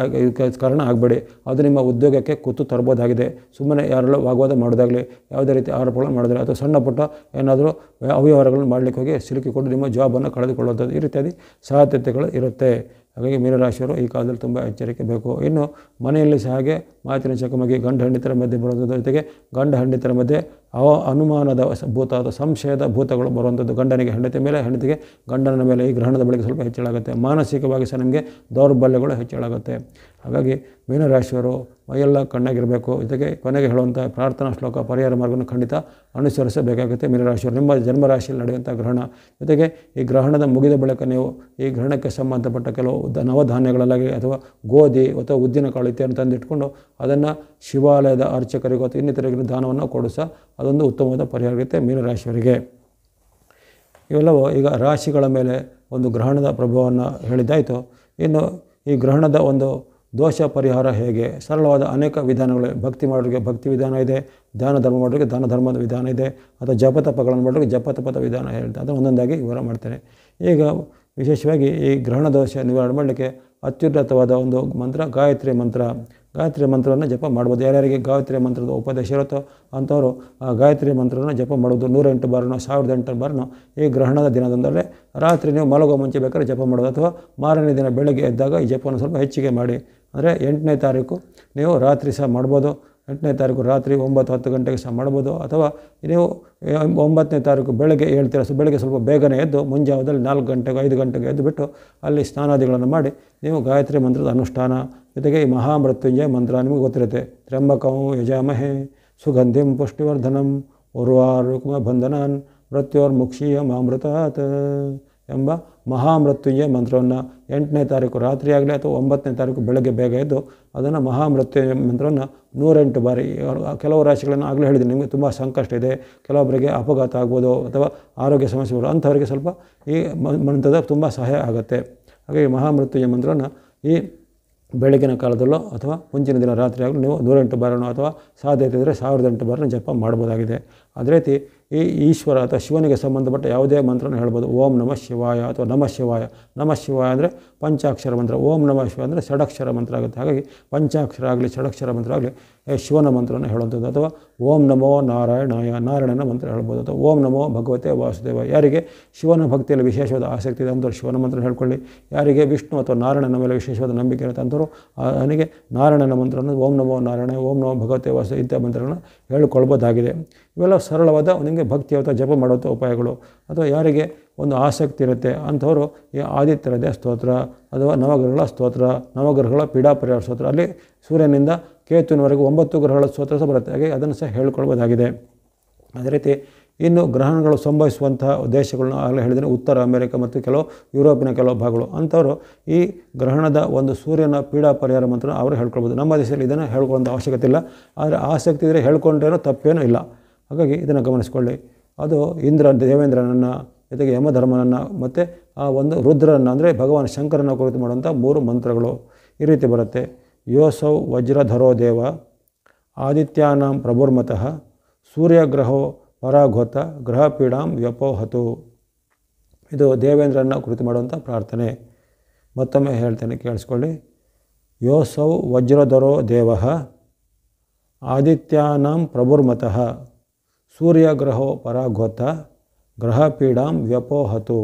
ಕಾರಣ ಆಗಬೇಡಿ ಅದು ನಿಮ್ಮ ಉದ್ಯೋಗಕ್ಕೆ ಕೂತು ತರ್ಬೋದಾಗಿದೆ ಸುಮ್ಮನೆ ಯಾರಲ್ಲೂ ವಾಗ್ವಾದ ಮಾಡೋದಾಗಲಿ ಯಾವುದೇ ರೀತಿ ಆರೋಪಗಳನ್ನು ಮಾಡಿದ್ರೆ ಅಥವಾ ಸಣ್ಣ ಪುಟ್ಟ ಏನಾದರೂ ಅವ್ಯವಹಾರಗಳನ್ನು ಮಾಡಲಿಕ್ಕೆ ಹೋಗಿ ಸಿಲುಕಿಕೊಂಡು ನಿಮ್ಮ ಜಾಬನ್ನು ಕಳೆದುಕೊಳ್ಳುವಂಥದ್ದು ಈ ರೀತಿಯಾದ ಸಾಧ್ಯತೆಗಳು ಇರುತ್ತೆ ಹಾಗಾಗಿ ಮೀನರಾಶಿಯವರು ಈ ಕಾಲದಲ್ಲಿ ತುಂಬ ಎಚ್ಚರಿಕೆ ಬೇಕು ಇನ್ನು ಮನೆಯಲ್ಲಿ ಸಹ ಹಾಗೆ ಮಾತಿನ ಚಕಮಕಿ ಗಂಡ ಹಂಡಿತರ ಮಧ್ಯೆ ಬರೋದ್ರ ಜೊತೆಗೆ ಗಂಡ ಹಂಡಿತರ ಮಧ್ಯೆ ಅವ ಅನುಮಾನದ ಭೂತದ ಸಂಶಯದ ಭೂತಗಳು ಬರುವಂಥದ್ದು ಗಂಡನಿಗೆ ಹೆಂಡತಿ ಮೇಲೆ ಹೆಂಡತಿಗೆ ಗಂಡನ ಮೇಲೆ ಈ ಗ್ರಹಣದ ಬಳಿಕೆ ಸ್ವಲ್ಪ ಹೆಚ್ಚಳಾಗುತ್ತೆ ಮಾನಸಿಕವಾಗಿ ಸಹ ನಮಗೆ ದೌರ್ಬಲ್ಯಗಳು ಹೆಚ್ಚಳಾಗುತ್ತೆ ಹಾಗಾಗಿ ಮೀನರಾಶಿಯವರು ಮೈಯೆಲ್ಲ ಕಣ್ಣಾಗಿರಬೇಕು ಜೊತೆಗೆ ಕೊನೆಗೆ ಹೇಳುವಂಥ ಪ್ರಾರ್ಥನಾ ಶ್ಲೋಕ ಪರಿಹಾರ ಮಾರ್ಗವನ್ನು ಖಂಡಿತ ಅನುಸರಿಸಬೇಕಾಗುತ್ತೆ ಮೀನರಾಶಿಯವರು ನಿಮ್ಮ ಜನ್ಮರಾಶಿಯಲ್ಲಿ ನಡೆಯುವಂಥ ಗ್ರಹಣ ಜೊತೆಗೆ ಈ ಗ್ರಹಣದ ಮುಗಿದ ಬಳಿಕ ನೀವು ಈ ಗ್ರಹಣಕ್ಕೆ ಸಂಬಂಧಪಟ್ಟ ಕೆಲವು ನವಧಾನ್ಯಗಳಲ್ಲಾಗಿ ಅಥವಾ ಗೋಧಿ ಅಥವಾ ಕಾಳು ಇತ್ಯಾದಿ ತಂದಿಟ್ಕೊಂಡು ಅದನ್ನು ಶಿವಾಲಯದ ಅರ್ಚಕರಿಗೂ ಅಥವಾ ಇನ್ನಿತರಿಗೂ ದಾನವನ್ನು ಕೊಡಿಸ ಅದೊಂದು ಉತ್ತಮವಾದ ಪರಿಹಾರ ಆಗುತ್ತೆ ಮೀನರಾಶಿಯವರಿಗೆ ಇವೆಲ್ಲವೂ ಈಗ ರಾಶಿಗಳ ಮೇಲೆ ಒಂದು ಗ್ರಹಣದ ಪ್ರಭಾವವನ್ನು ಹೇಳಿದ್ದಾಯಿತು ಇನ್ನು ಈ ಗ್ರಹಣದ ಒಂದು ದೋಷ ಪರಿಹಾರ ಹೇಗೆ ಸರಳವಾದ ಅನೇಕ ವಿಧಾನಗಳು ಭಕ್ತಿ ಮಾಡೋರಿಗೆ ಭಕ್ತಿ ವಿಧಾನ ಇದೆ ದಾನ ಧರ್ಮ ಮಾಡೋರಿಗೆ ದಾನ ಧರ್ಮದ ವಿಧಾನ ಇದೆ ಅಥವಾ ಜಪತಪಗಳನ್ನು ಮಾಡೋರಿಗೆ ಜಪತಪದ ವಿಧಾನ ಹೇಳ್ತಾರೆ ಅದನ್ನು ಒಂದೊಂದಾಗಿ ವಿವರ ಮಾಡ್ತೇನೆ ಈಗ ವಿಶೇಷವಾಗಿ ಈ ಗ್ರಹಣ ದೋಷ ನಿವಾರಣೆ ಮಾಡಲಿಕ್ಕೆ ಅತ್ಯುನ್ನತವಾದ ಒಂದು ಮಂತ್ರ ಗಾಯತ್ರಿ ಮಂತ್ರ ಗಾಯತ್ರಿ ಮಂತ್ರವನ್ನು ಜಪ ಮಾಡ್ಬೋದು ಯಾರ್ಯಾರಿಗೆ ಗಾಯತ್ರಿ ಮಂತ್ರದ ಉಪದೇಶ ಇರುತ್ತೋ ಅಂಥವರು ಗಾಯತ್ರಿ ಮಂತ್ರವನ್ನು ಜಪ ಮಾಡೋದು ನೂರೆಂಟು ಬಾರನೋ ಸಾವಿರದ ಎಂಟು ಬಾರನೋ ಈ ಗ್ರಹಣದ ದಿನದಂದರೆ ರಾತ್ರಿ ನೀವು ಮಲಗೋ ಮುಂಚೆ ಬೇಕಾದ್ರೆ ಜಪ ಮಾಡೋದು ಅಥವಾ ಮಾರನೇ ದಿನ ಬೆಳಗ್ಗೆ ಎದ್ದಾಗ ಈ ಜಪವನ್ನು ಸ್ವಲ್ಪ ಹೆಚ್ಚಿಗೆ ಮಾಡಿ ಅಂದರೆ ಎಂಟನೇ ತಾರೀಕು ನೀವು ರಾತ್ರಿ ಸಹ ಮಾಡ್ಬೋದು ಎಂಟನೇ ತಾರೀಕು ರಾತ್ರಿ ಒಂಬತ್ತು ಹತ್ತು ಗಂಟೆಗೆ ಸಹ ಮಾಡ್ಬೋದು ಅಥವಾ ನೀವು ಒಂಬತ್ತನೇ ತಾರೀಕು ಬೆಳಗ್ಗೆ ಹೇಳ್ತೀರ ಸೊ ಬೆಳಗ್ಗೆ ಸ್ವಲ್ಪ ಬೇಗನೆ ಎದ್ದು ಮುಂಜಾವದಲ್ಲಿ ನಾಲ್ಕು ಗಂಟೆಗೆ ಐದು ಗಂಟೆಗೆ ಎದ್ದುಬಿಟ್ಟು ಅಲ್ಲಿ ಸ್ನಾನಾದಿಗಳನ್ನು ಮಾಡಿ ನೀವು ಗಾಯತ್ರಿ ಮಂತ್ರದ ಅನುಷ್ಠಾನ ಜೊತೆಗೆ ಈ ಮಹಾಮೃತ್ಯುಂಜಯ ಮಂತ್ರ ನಿಮಗೆ ಗೊತ್ತಿರುತ್ತೆ ತ್ರಂಬಕಂ ಯಜಾಮಹೆ ಸುಗಂಧಿಂ ಪುಷ್ಟಿವರ್ಧನಂ ಉರ್ವಾರುಕುಮ ಬಂಧನಾನ್ ಮುಕ್ಷೀಯ ಮಾಮೃತಾತ್ ಎಂಬ ಮಹಾಮೃತ್ಯುಂಜಯ ಮಂತ್ರವನ್ನು ಎಂಟನೇ ತಾರೀಕು ರಾತ್ರಿ ಆಗಲಿ ಅಥವಾ ಒಂಬತ್ತನೇ ತಾರೀಕು ಬೆಳಗ್ಗೆ ಬೇಗ ಎದ್ದು ಅದನ್ನು ಮಹಾಮೃತ್ಯುಂಜಯ ಮಂತ್ರವನ್ನು ನೂರೆಂಟು ಬಾರಿ ಕೆಲವು ರಾಶಿಗಳನ್ನು ಆಗಲೇ ಹೇಳಿದ್ದೀನಿ ನಿಮಗೆ ತುಂಬ ಸಂಕಷ್ಟ ಇದೆ ಕೆಲವೊಬ್ಬರಿಗೆ ಅಪಘಾತ ಆಗ್ಬೋದು ಅಥವಾ ಆರೋಗ್ಯ ಸಮಸ್ಯೆಗಳು ಅಂಥವರಿಗೆ ಸ್ವಲ್ಪ ಈ ಮಂತ್ರದ ತುಂಬ ಸಹಾಯ ಆಗುತ್ತೆ ಹಾಗಾಗಿ ಮಹಾಮೃತ್ಯುಂಜಯ ಮಂತ್ರವನ್ನು ಈ ಬೆಳಗಿನ ಕಾಲದಲ್ಲೋ ಅಥವಾ ಮುಂಚಿನ ದಿನ ರಾತ್ರಿ ಆಗಲೂ ನೀವು ನೂರೆಂಟು ಬಾರನೋ ಅಥವಾ ಸಾಧ್ಯತೆ ಇದ್ದರೆ ಸಾವಿರದ ಎಂಟು ಬಾರನ ಜಪ ಮಾಡ್ಬೋದಾಗಿದೆ ಅದೇ ರೀತಿ ಈ ಈಶ್ವರ ಅಥವಾ ಶಿವನಿಗೆ ಸಂಬಂಧಪಟ್ಟ ಯಾವುದೇ ಮಂತ್ರನ ಹೇಳ್ಬೋದು ಓಂ ನಮಃ ಶಿವಾಯ ಅಥವಾ ನಮಃ ಶಿವಾಯ ನಮಃ ಶಿವಾಯ ಅಂದರೆ ಪಂಚಾಕ್ಷರ ಮಂತ್ರ ಓಂ ನಮಃ ಶಿವ ಅಂದರೆ ಷಡಕ್ಷರ ಮಂತ್ರ ಆಗುತ್ತೆ ಹಾಗಾಗಿ ಪಂಚಾಕ್ಷರ ಆಗಲಿ ಷಡಕ್ಷರ ಮಂತ್ರ ಆಗಲಿ ಶಿವನ ಮಂತ್ರನ ಹೇಳುವಂಥದ್ದು ಅಥವಾ ಓಂ ನಮೋ ನಾರಾಯಣಾಯ ನಾರಾಯಣನ ಮಂತ್ರ ಹೇಳ್ಬೋದು ಅಥವಾ ಓಂ ನಮೋ ಭಗವತೆ ವಾಸುದೇವ ಯಾರಿಗೆ ಶಿವನ ಭಕ್ತಿಯಲ್ಲಿ ವಿಶೇಷವಾದ ಆಸಕ್ತಿ ಇದೆ ಅಂತವ್ರು ಶಿವನ ಮಂತ್ರ ಹೇಳ್ಕೊಳ್ಳಿ ಯಾರಿಗೆ ವಿಷ್ಣು ಅಥವಾ ನಾರಾಯಣನ ಮೇಲೆ ವಿಶೇಷವಾದ ನಂಬಿಕೆ ಇರುತ್ತೆ ಅಂತವರು ನನಗೆ ನಾರಾಯಣನ ಮಂತ್ರನ ಓಂ ನಮೋ ನಾರಾಯಣ ಓಂ ನಮೋ ಭಗವತೆ ವಾಸು ಇಂಥ ಮಂತ್ರಗಳನ್ನ ಹೇಳ್ಕೊಳ್ಬೋದಾಗಿದೆ ಇವೆಲ್ಲ ಸರಳವಾದ ನಿಮಗೆ ಭಕ್ತಿ ಅಥವಾ ಜಪ ಮಾಡುವಂಥ ಉಪಾಯಗಳು ಅಥವಾ ಯಾರಿಗೆ ಒಂದು ಆಸಕ್ತಿ ಇರುತ್ತೆ ಅಂಥವರು ಈ ಆದಿತ್ಯರದೇ ಸ್ತೋತ್ರ ಅಥವಾ ನವಗ್ರಹಗಳ ಸ್ತೋತ್ರ ನವಗ್ರಹಗಳ ಪೀಡಾಪರಿಹಾರ ಸ್ತೋತ್ರ ಅಲ್ಲಿ ಸೂರ್ಯನಿಂದ ಕೇತುವಿನವರೆಗೂ ಒಂಬತ್ತು ಗ್ರಹಗಳ ಸ್ತೋತ್ರ ಸಹ ಬರುತ್ತೆ ಹಾಗೆ ಅದನ್ನು ಸಹ ಹೇಳ್ಕೊಳ್ಬೋದಾಗಿದೆ ಅದೇ ರೀತಿ ಇನ್ನು ಗ್ರಹಣಗಳು ಸಂಭವಿಸುವಂತಹ ದೇಶಗಳನ್ನ ಆಗಲೇ ಹೇಳಿದರೆ ಉತ್ತರ ಅಮೆರಿಕ ಮತ್ತು ಕೆಲವು ಯುರೋಪಿನ ಕೆಲವು ಭಾಗಗಳು ಅಂಥವರು ಈ ಗ್ರಹಣದ ಒಂದು ಸೂರ್ಯನ ಪೀಡಾ ಪರಿಹಾರ ಮಂತ್ರ ಅವರು ಹೇಳ್ಕೊಳ್ಬೋದು ನಮ್ಮ ದೇಶದಲ್ಲಿ ಇದನ್ನು ಹೇಳ್ಕೊಳ್ಳೋ ಅವಶ್ಯಕತೆ ಇಲ್ಲ ಆದರೆ ಆಸಕ್ತಿ ಇದ್ದರೆ ಹೇಳ್ಕೊಂಡ್ರೇನೋ ತಪ್ಪೇನೂ ಇಲ್ಲ ಹಾಗಾಗಿ ಇದನ್ನು ಗಮನಿಸಿಕೊಳ್ಳಿ ಅದು ಇಂದ್ರ ದೇವೇಂದ್ರನನ್ನು ಜೊತೆಗೆ ಯಮಧರ್ಮನನ್ನು ಮತ್ತು ಆ ಒಂದು ರುದ್ರನ ಅಂದರೆ ಭಗವಾನ್ ಶಂಕರನ ಕುರಿತು ಮಾಡುವಂಥ ಮೂರು ಮಂತ್ರಗಳು ಈ ರೀತಿ ಬರುತ್ತೆ ಯೋಸೌ ವಜ್ರಧರೋ ದೇವ ಆದಿತ್ಯಾನಾಂ ಪ್ರಭುರ್ಮತಃ ಸೂರ್ಯಗ್ರಹೋ ಪರಾಘೋತ ಗ್ರಹಪೀಡಾಂ ಪೀಡಾಂ ವ್ಯಪೋಹತು ಇದು ದೇವೇಂದ್ರನ ಕುರಿತು ಮಾಡುವಂಥ ಪ್ರಾರ್ಥನೆ ಮತ್ತೊಮ್ಮೆ ಹೇಳ್ತೇನೆ ಕೇಳಿಸ್ಕೊಳ್ಳಿ ಯೋಸೌ ವಜ್ರಧರೋ ದೇವ ಆದಿತ್ಯಾನಾಂ ಪ್ರಭುರ್ಮತಃ ಸೂರ್ಯಗ್ರಹೋ ಪರಾಘೋತ ಗ್ರಹ ಪೀಡಾಂ ವ್ಯಪೋಹತು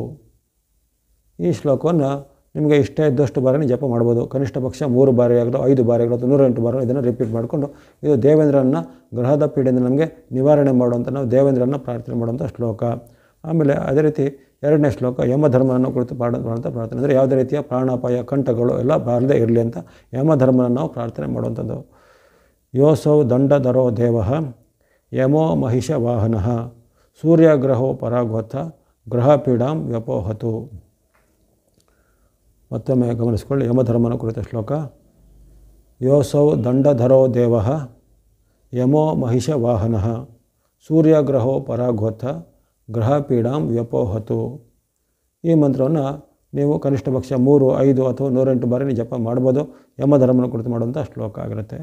ಈ ಶ್ಲೋಕವನ್ನು ನಿಮಗೆ ಇಷ್ಟ ಇದ್ದಷ್ಟು ಬಾರಿ ಜಪ ಮಾಡ್ಬೋದು ಕನಿಷ್ಠ ಪಕ್ಷ ಮೂರು ಬಾರಿ ಆಗಲೋ ಐದು ಬಾರಿ ಆಗಲೋ ಅಥವಾ ನೂರೆಂಟು ಬಾರಿ ಇದನ್ನು ರಿಪೀಟ್ ಮಾಡಿಕೊಂಡು ಇದು ದೇವೇಂದ್ರನ ಗ್ರಹದ ಪೀಡೆಯಿಂದ ನಮಗೆ ನಿವಾರಣೆ ಮಾಡುವಂಥ ನಾವು ದೇವೇಂದ್ರನ ಪ್ರಾರ್ಥನೆ ಮಾಡುವಂಥ ಶ್ಲೋಕ ಆಮೇಲೆ ಅದೇ ರೀತಿ ಎರಡನೇ ಶ್ಲೋಕ ಯಮಧರ್ಮವನ್ನು ಕುರಿತು ಮಾಡುವಂಥ ಪ್ರಾರ್ಥನೆ ಅಂದರೆ ಯಾವುದೇ ರೀತಿಯ ಪ್ರಾಣಾಪಾಯ ಕಂಠಗಳು ಎಲ್ಲ ಬಾರದೇ ಇರಲಿ ಅಂತ ಯಮಧರ್ಮನ ನಾವು ಪ್ರಾರ್ಥನೆ ಮಾಡುವಂಥದ್ದು ಯೋಸೌ ದರೋ ದೇವ ಯಮೋ ಮಹಿಷ ವಾಹನ ಸೂರ್ಯಗ್ರಹೋ ಪರಾಗೋಥ ಗ್ರಹ ಪೀಡಾಂ ವ್ಯಪೋಹತು ಮತ್ತೊಮ್ಮೆ ಗಮನಿಸಿಕೊಳ್ಳಿ ಯಮಧರ್ಮನ ಕುರಿತ ಶ್ಲೋಕ ಯೋಸೌ ದಂಡಧರೋ ದೇವ ಯಮೋ ಮಹಿಷ ವಾಹನ ಸೂರ್ಯಗ್ರಹೋ ಪರಾಗೋಥ ಗ್ರಹ ಪೀಡಾಂ ವ್ಯಪೋಹತು ಈ ಮಂತ್ರವನ್ನು ನೀವು ಕನಿಷ್ಠ ಪಕ್ಷ ಮೂರು ಐದು ಅಥವಾ ನೂರೆಂಟು ಬಾರಿ ಜಪ ಮಾಡ್ಬೋದು ಯಮಧರ್ಮನ ಕುರಿತು ಮಾಡುವಂಥ ಶ್ಲೋಕ ಆಗಿರುತ್ತೆ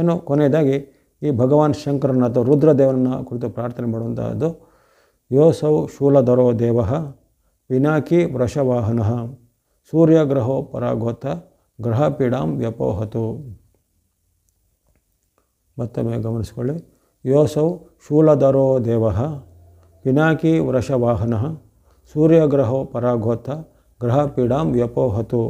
ಏನು ಕೊನೆಯದಾಗಿ ಈ ಭಗವಾನ್ ಶಂಕರನ ಅಥವಾ ರುದ್ರದೇವನ ಕುರಿತು ಪ್ರಾರ್ಥನೆ ಮಾಡುವಂತಹದ್ದು ಯೋಸೌ ಶೂಲಧರೋ ದೇವ ಪಿನಾಕಿ ವೃಷವಾಹನ ಸೂರ್ಯಗ್ರಹೋ ಪರಾಗೋತ ಗ್ರಹಪೀಡಾಂ ವ್ಯಪೋಹತು ಮತ್ತೊಮ್ಮೆ ಗಮನಿಸಿಕೊಳ್ಳಿ ಯೋಸೌ ಶೂಲಧರೋ ದೇವ ಪಿನಾಕಿ ವೃಷವಾಹನ ಸೂರ್ಯಗ್ರಹೋ ಪರಾಗೋತ ಗ್ರಹಪೀಡಾಂ ವ್ಯಪೋಹತು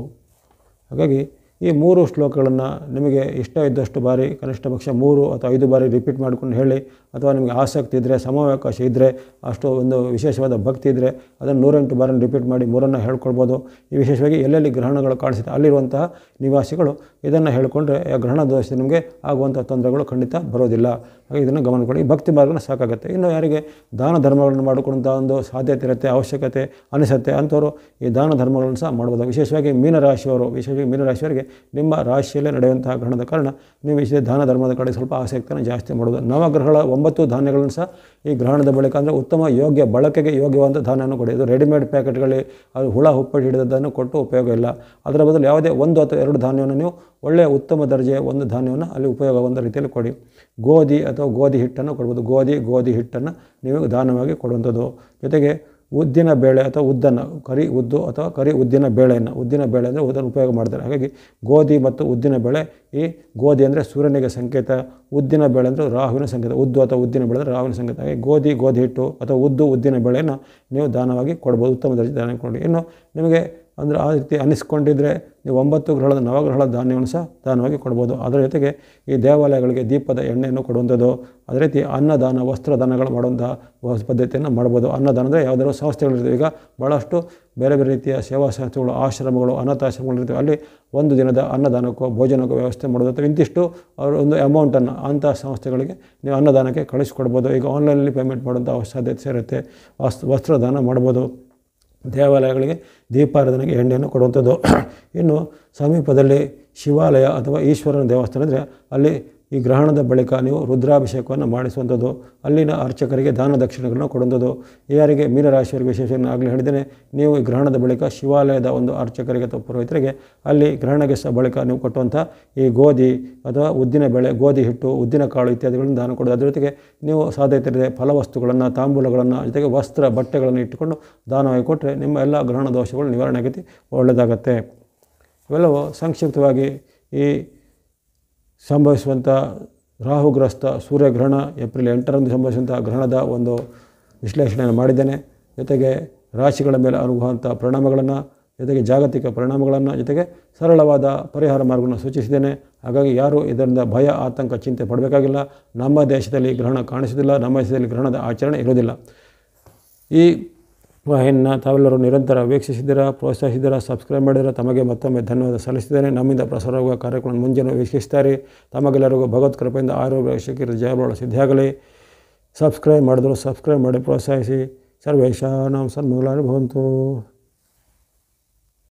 ಹಾಗಾಗಿ ಈ ಮೂರು ಶ್ಲೋಕಗಳನ್ನು ನಿಮಗೆ ಇಷ್ಟ ಇದ್ದಷ್ಟು ಬಾರಿ ಕನಿಷ್ಠ ಪಕ್ಷ ಮೂರು ಅಥವಾ ಐದು ಬಾರಿ ರಿಪೀಟ್ ಮಾಡ್ಕೊಂಡು ಹೇಳಿ ಅಥವಾ ನಿಮಗೆ ಆಸಕ್ತಿ ಇದ್ದರೆ ಸಮಾವಕಾಶ ಇದ್ದರೆ ಅಷ್ಟು ಒಂದು ವಿಶೇಷವಾದ ಭಕ್ತಿ ಇದ್ದರೆ ಅದನ್ನು ನೂರೆಂಟು ಬಾರಿ ರಿಪೀಟ್ ಮಾಡಿ ಮೂರನ್ನು ಹೇಳ್ಕೊಳ್ಬೋದು ಈ ವಿಶೇಷವಾಗಿ ಎಲ್ಲೆಲ್ಲಿ ಗ್ರಹಣಗಳು ಕಾಣಿಸುತ್ತೆ ಅಲ್ಲಿರುವಂತಹ ನಿವಾಸಿಗಳು ಇದನ್ನು ಹೇಳಿಕೊಂಡ್ರೆ ಗ್ರಹಣ ದೋಷ ನಿಮಗೆ ಆಗುವಂಥ ತೊಂದರೆಗಳು ಖಂಡಿತ ಬರೋದಿಲ್ಲ ಹಾಗೆ ಇದನ್ನು ಕೊಡಿ ಭಕ್ತಿ ಮಾರ್ಗನ ಸಾಕಾಗುತ್ತೆ ಇನ್ನು ಯಾರಿಗೆ ದಾನ ಧರ್ಮಗಳನ್ನು ಮಾಡಿಕೊಂಡಂಥ ಒಂದು ಸಾಧ್ಯತೆ ಇರುತ್ತೆ ಅವಶ್ಯಕತೆ ಅನಿಸುತ್ತೆ ಅಂಥವರು ಈ ದಾನ ಧರ್ಮಗಳನ್ನು ಸಹ ಮಾಡ್ಬೋದು ವಿಶೇಷವಾಗಿ ಮೀನರಾಶಿಯವರು ವಿಶೇಷವಾಗಿ ಮೀನರಾಶಿಯವರಿಗೆ ನಿಮ್ಮ ರಾಶಿಯಲ್ಲೇ ನಡೆಯುವಂತಹ ಗ್ರಹಣದ ಕಾರಣ ನೀವು ವಿಶೇಷ ದಾನ ಧರ್ಮದ ಕಡೆ ಸ್ವಲ್ಪ ಆಸಕ್ತಿಯನ್ನು ಜಾಸ್ತಿ ಮಾಡೋದು ನವಗ್ರಹಗಳ ಒಂಬತ್ತು ಧಾನ್ಯಗಳನ್ನು ಸಹ ಈ ಗ್ರಹಣದ ಬಳಿಕ ಅಂದರೆ ಉತ್ತಮ ಯೋಗ್ಯ ಬಳಕೆಗೆ ಯೋಗ್ಯವಾದ ಧಾನ್ಯವನ್ನು ಕೊಡಿ ಇದು ರೆಡಿಮೇಡ್ ಪ್ಯಾಕೆಟ್ಗಳಲ್ಲಿ ಅದು ಹುಳ ಹುಪ್ಪಡಿ ಹಿಡಿದದ್ದನ್ನು ಕೊಟ್ಟು ಉಪಯೋಗ ಇಲ್ಲ ಅದರ ಬದಲು ಯಾವುದೇ ಒಂದು ಅಥವಾ ಎರಡು ಧಾನ್ಯವನ್ನು ನೀವು ಒಳ್ಳೆಯ ಉತ್ತಮ ದರ್ಜೆಯ ಒಂದು ಧಾನ್ಯವನ್ನು ಅಲ್ಲಿ ಉಪಯೋಗ ಒಂದು ರೀತಿಯಲ್ಲಿ ಕೊಡಿ ಗೋಧಿ ಅಥವಾ ಗೋಧಿ ಹಿಟ್ಟನ್ನು ಕೊಡ್ಬೋದು ಗೋಧಿ ಗೋಧಿ ಹಿಟ್ಟನ್ನು ನೀವು ದಾನವಾಗಿ ಕೊಡುವಂಥದ್ದು ಜೊತೆಗೆ ಉದ್ದಿನ ಬೇಳೆ ಅಥವಾ ಉದ್ದನ ಕರಿ ಉದ್ದು ಅಥವಾ ಕರಿ ಉದ್ದಿನ ಬೇಳೆಯನ್ನು ಉದ್ದಿನ ಬೇಳೆ ಅಂದರೆ ಉದ್ದನ್ನು ಉಪಯೋಗ ಮಾಡ್ತಾರೆ ಹಾಗಾಗಿ ಗೋಧಿ ಮತ್ತು ಉದ್ದಿನ ಬೇಳೆ ಈ ಗೋಧಿ ಅಂದರೆ ಸೂರ್ಯನಿಗೆ ಸಂಕೇತ ಉದ್ದಿನ ಬೇಳೆ ಅಂದರೆ ರಾಹುವಿನ ಸಂಕೇತ ಉದ್ದು ಅಥವಾ ಉದ್ದಿನ ಬೇಳೆ ಅಂದರೆ ರಾಹುವಿನ ಸಂಕೇತ ಹಾಗೆ ಗೋಧಿ ಗೋಧಿ ಹಿಟ್ಟು ಅಥವಾ ಉದ್ದು ಉದ್ದಿನ ಬೆಳೆಯನ್ನು ನೀವು ದಾನವಾಗಿ ಕೊಡ್ಬೋದು ಉತ್ತಮ ದರ್ಜೆ ದಾನ ಕೊಡಿ ಇನ್ನು ನಿಮಗೆ ಅಂದರೆ ಆ ರೀತಿ ಅನ್ನಿಸ್ಕೊಂಡಿದ್ರೆ ನೀವು ಒಂಬತ್ತು ಗ್ರಹದ ನವಗ್ರಹಗಳ ಧಾನ್ಯವನ್ನು ಸಹ ದಾನವಾಗಿ ಕೊಡ್ಬೋದು ಅದರ ಜೊತೆಗೆ ಈ ದೇವಾಲಯಗಳಿಗೆ ದೀಪದ ಎಣ್ಣೆಯನ್ನು ಕೊಡುವಂಥದ್ದು ಅದೇ ರೀತಿ ಅನ್ನದಾನ ವಸ್ತ್ರದಾನಗಳು ಮಾಡುವಂಥ ಪದ್ಧತಿಯನ್ನು ಮಾಡ್ಬೋದು ಅನ್ನದಾನ ಅಂದರೆ ಯಾವುದಾದ್ರು ಸಂಸ್ಥೆಗಳಿರ್ತವೆ ಈಗ ಭಾಳಷ್ಟು ಬೇರೆ ಬೇರೆ ರೀತಿಯ ಸೇವಾ ಸಂಸ್ಥೆಗಳು ಆಶ್ರಮಗಳು ಅನಾಥಾಶ್ರಮಗಳಿರ್ತವೆ ಅಲ್ಲಿ ಒಂದು ದಿನದ ಅನ್ನದಾನಕ್ಕೂ ಭೋಜನಕ್ಕೂ ವ್ಯವಸ್ಥೆ ಮಾಡೋದು ಅಥವಾ ಇಂತಿಷ್ಟು ಅವರು ಒಂದು ಅಮೌಂಟನ್ನು ಅಂಥ ಸಂಸ್ಥೆಗಳಿಗೆ ನೀವು ಅನ್ನದಾನಕ್ಕೆ ಕಳಿಸ್ಕೊಡ್ಬೋದು ಈಗ ಆನ್ಲೈನಲ್ಲಿ ಪೇಮೆಂಟ್ ಮಾಡುವಂಥ ಸಾಧ್ಯತೆ ಇರುತ್ತೆ ವಸ್ತ್ರದಾನ ಮಾಡ್ಬೋದು ದೇವಾಲಯಗಳಿಗೆ ದೀಪಾರಾಧನೆಗೆ ಎಣ್ಣೆಯನ್ನು ಕೊಡುವಂಥದ್ದು ಇನ್ನು ಸಮೀಪದಲ್ಲಿ ಶಿವಾಲಯ ಅಥವಾ ಈಶ್ವರನ ದೇವಸ್ಥಾನ ಅಂದರೆ ಅಲ್ಲಿ ಈ ಗ್ರಹಣದ ಬಳಿಕ ನೀವು ರುದ್ರಾಭಿಷೇಕವನ್ನು ಮಾಡಿಸುವಂಥದ್ದು ಅಲ್ಲಿನ ಅರ್ಚಕರಿಗೆ ದಾನ ದಕ್ಷಿಣೆಗಳನ್ನು ಕೊಡುವಂಥದ್ದು ಯಾರಿಗೆ ಮೀನರಾಶಿಯವರಿಗೆ ವಿಶೇಷವನ್ನು ಆಗಲಿ ಹೇಳಿದ್ದೇನೆ ನೀವು ಈ ಗ್ರಹಣದ ಬಳಿಕ ಶಿವಾಲಯದ ಒಂದು ಅರ್ಚಕರಿಗೆ ಅಥವಾ ಪುರೋಹಿತರಿಗೆ ಅಲ್ಲಿ ಗ್ರಹಣಗೆ ಸಹ ಬಳಿಕ ನೀವು ಕೊಟ್ಟುವಂಥ ಈ ಗೋಧಿ ಅಥವಾ ಉದ್ದಿನ ಬೆಳೆ ಗೋಧಿ ಹಿಟ್ಟು ಉದ್ದಿನ ಕಾಳು ಇತ್ಯಾದಿಗಳನ್ನು ದಾನ ಕೊಡೋದು ಅದರ ಜೊತೆಗೆ ನೀವು ಸಾಧ್ಯತೆ ಫಲವಸ್ತುಗಳನ್ನು ತಾಂಬೂಲಗಳನ್ನು ಜೊತೆಗೆ ವಸ್ತ್ರ ಬಟ್ಟೆಗಳನ್ನು ಇಟ್ಟುಕೊಂಡು ದಾನವಾಗಿ ಕೊಟ್ಟರೆ ನಿಮ್ಮ ಎಲ್ಲ ಗ್ರಹಣ ದೋಷಗಳು ನಿವಾರಣೆ ಆಗುತ್ತೆ ಒಳ್ಳೆಯದಾಗತ್ತೆ ಇವೆಲ್ಲವೂ ಸಂಕ್ಷಿಪ್ತವಾಗಿ ಈ ಸಂಭವಿಸುವಂಥ ರಾಹುಗ್ರಸ್ತ ಸೂರ್ಯಗ್ರಹಣ ಏಪ್ರಿಲ್ ಎಂಟರಂದು ಸಂಭವಿಸುವಂಥ ಗ್ರಹಣದ ಒಂದು ವಿಶ್ಲೇಷಣೆಯನ್ನು ಮಾಡಿದ್ದೇನೆ ಜೊತೆಗೆ ರಾಶಿಗಳ ಮೇಲೆ ಅನುಭವಂಥ ಪರಿಣಾಮಗಳನ್ನು ಜೊತೆಗೆ ಜಾಗತಿಕ ಪರಿಣಾಮಗಳನ್ನು ಜೊತೆಗೆ ಸರಳವಾದ ಪರಿಹಾರ ಮಾರ್ಗವನ್ನು ಸೂಚಿಸಿದ್ದೇನೆ ಹಾಗಾಗಿ ಯಾರೂ ಇದರಿಂದ ಭಯ ಆತಂಕ ಚಿಂತೆ ಪಡಬೇಕಾಗಿಲ್ಲ ನಮ್ಮ ದೇಶದಲ್ಲಿ ಗ್ರಹಣ ಕಾಣಿಸೋದಿಲ್ಲ ನಮ್ಮ ದೇಶದಲ್ಲಿ ಗ್ರಹಣದ ಆಚರಣೆ ಇರೋದಿಲ್ಲ ಈ ವಾಹಿನಿಯನ್ನು ತಾವೆಲ್ಲರೂ ನಿರಂತರ ವೀಕ್ಷಿಸಿದ್ದೀರಾ ಪ್ರೋತ್ಸಾಹಿಸಿದ್ದೀರಾ ಸಬ್ಸ್ಕ್ರೈಬ್ ಮಾಡಿದರೆ ತಮಗೆ ಮತ್ತೊಮ್ಮೆ ಧನ್ಯವಾದ ಸಲ್ಲಿಸಿದ್ದೇನೆ ನಮ್ಮಿಂದ ಪ್ರಸಾರವಾಗುವ ಕಾರ್ಯಕ್ರಮ ಮುಂಜಾನೆ ವೀಕ್ಷಿಸ್ತಾರೆ ತಮಗೆಲ್ಲರಿಗೂ ಭಗವತ್ ಕೃಪೆಯಿಂದ ಆರೋಗ್ಯ ಶಿಖರ ಜಯಬಾಳ ಸಿದ್ಧಿಯಾಗಲಿ ಸಬ್ಸ್ಕ್ರೈಬ್ ಮಾಡಿದ್ರು ಸಬ್ಸ್ಕ್ರೈಬ್ ಮಾಡಿ ಪ್ರೋತ್ಸಾಹಿಸಿ ಸರ್ವೇಶಾಂ ಸನ್ಮಂಗಲಾನು ಬಂತು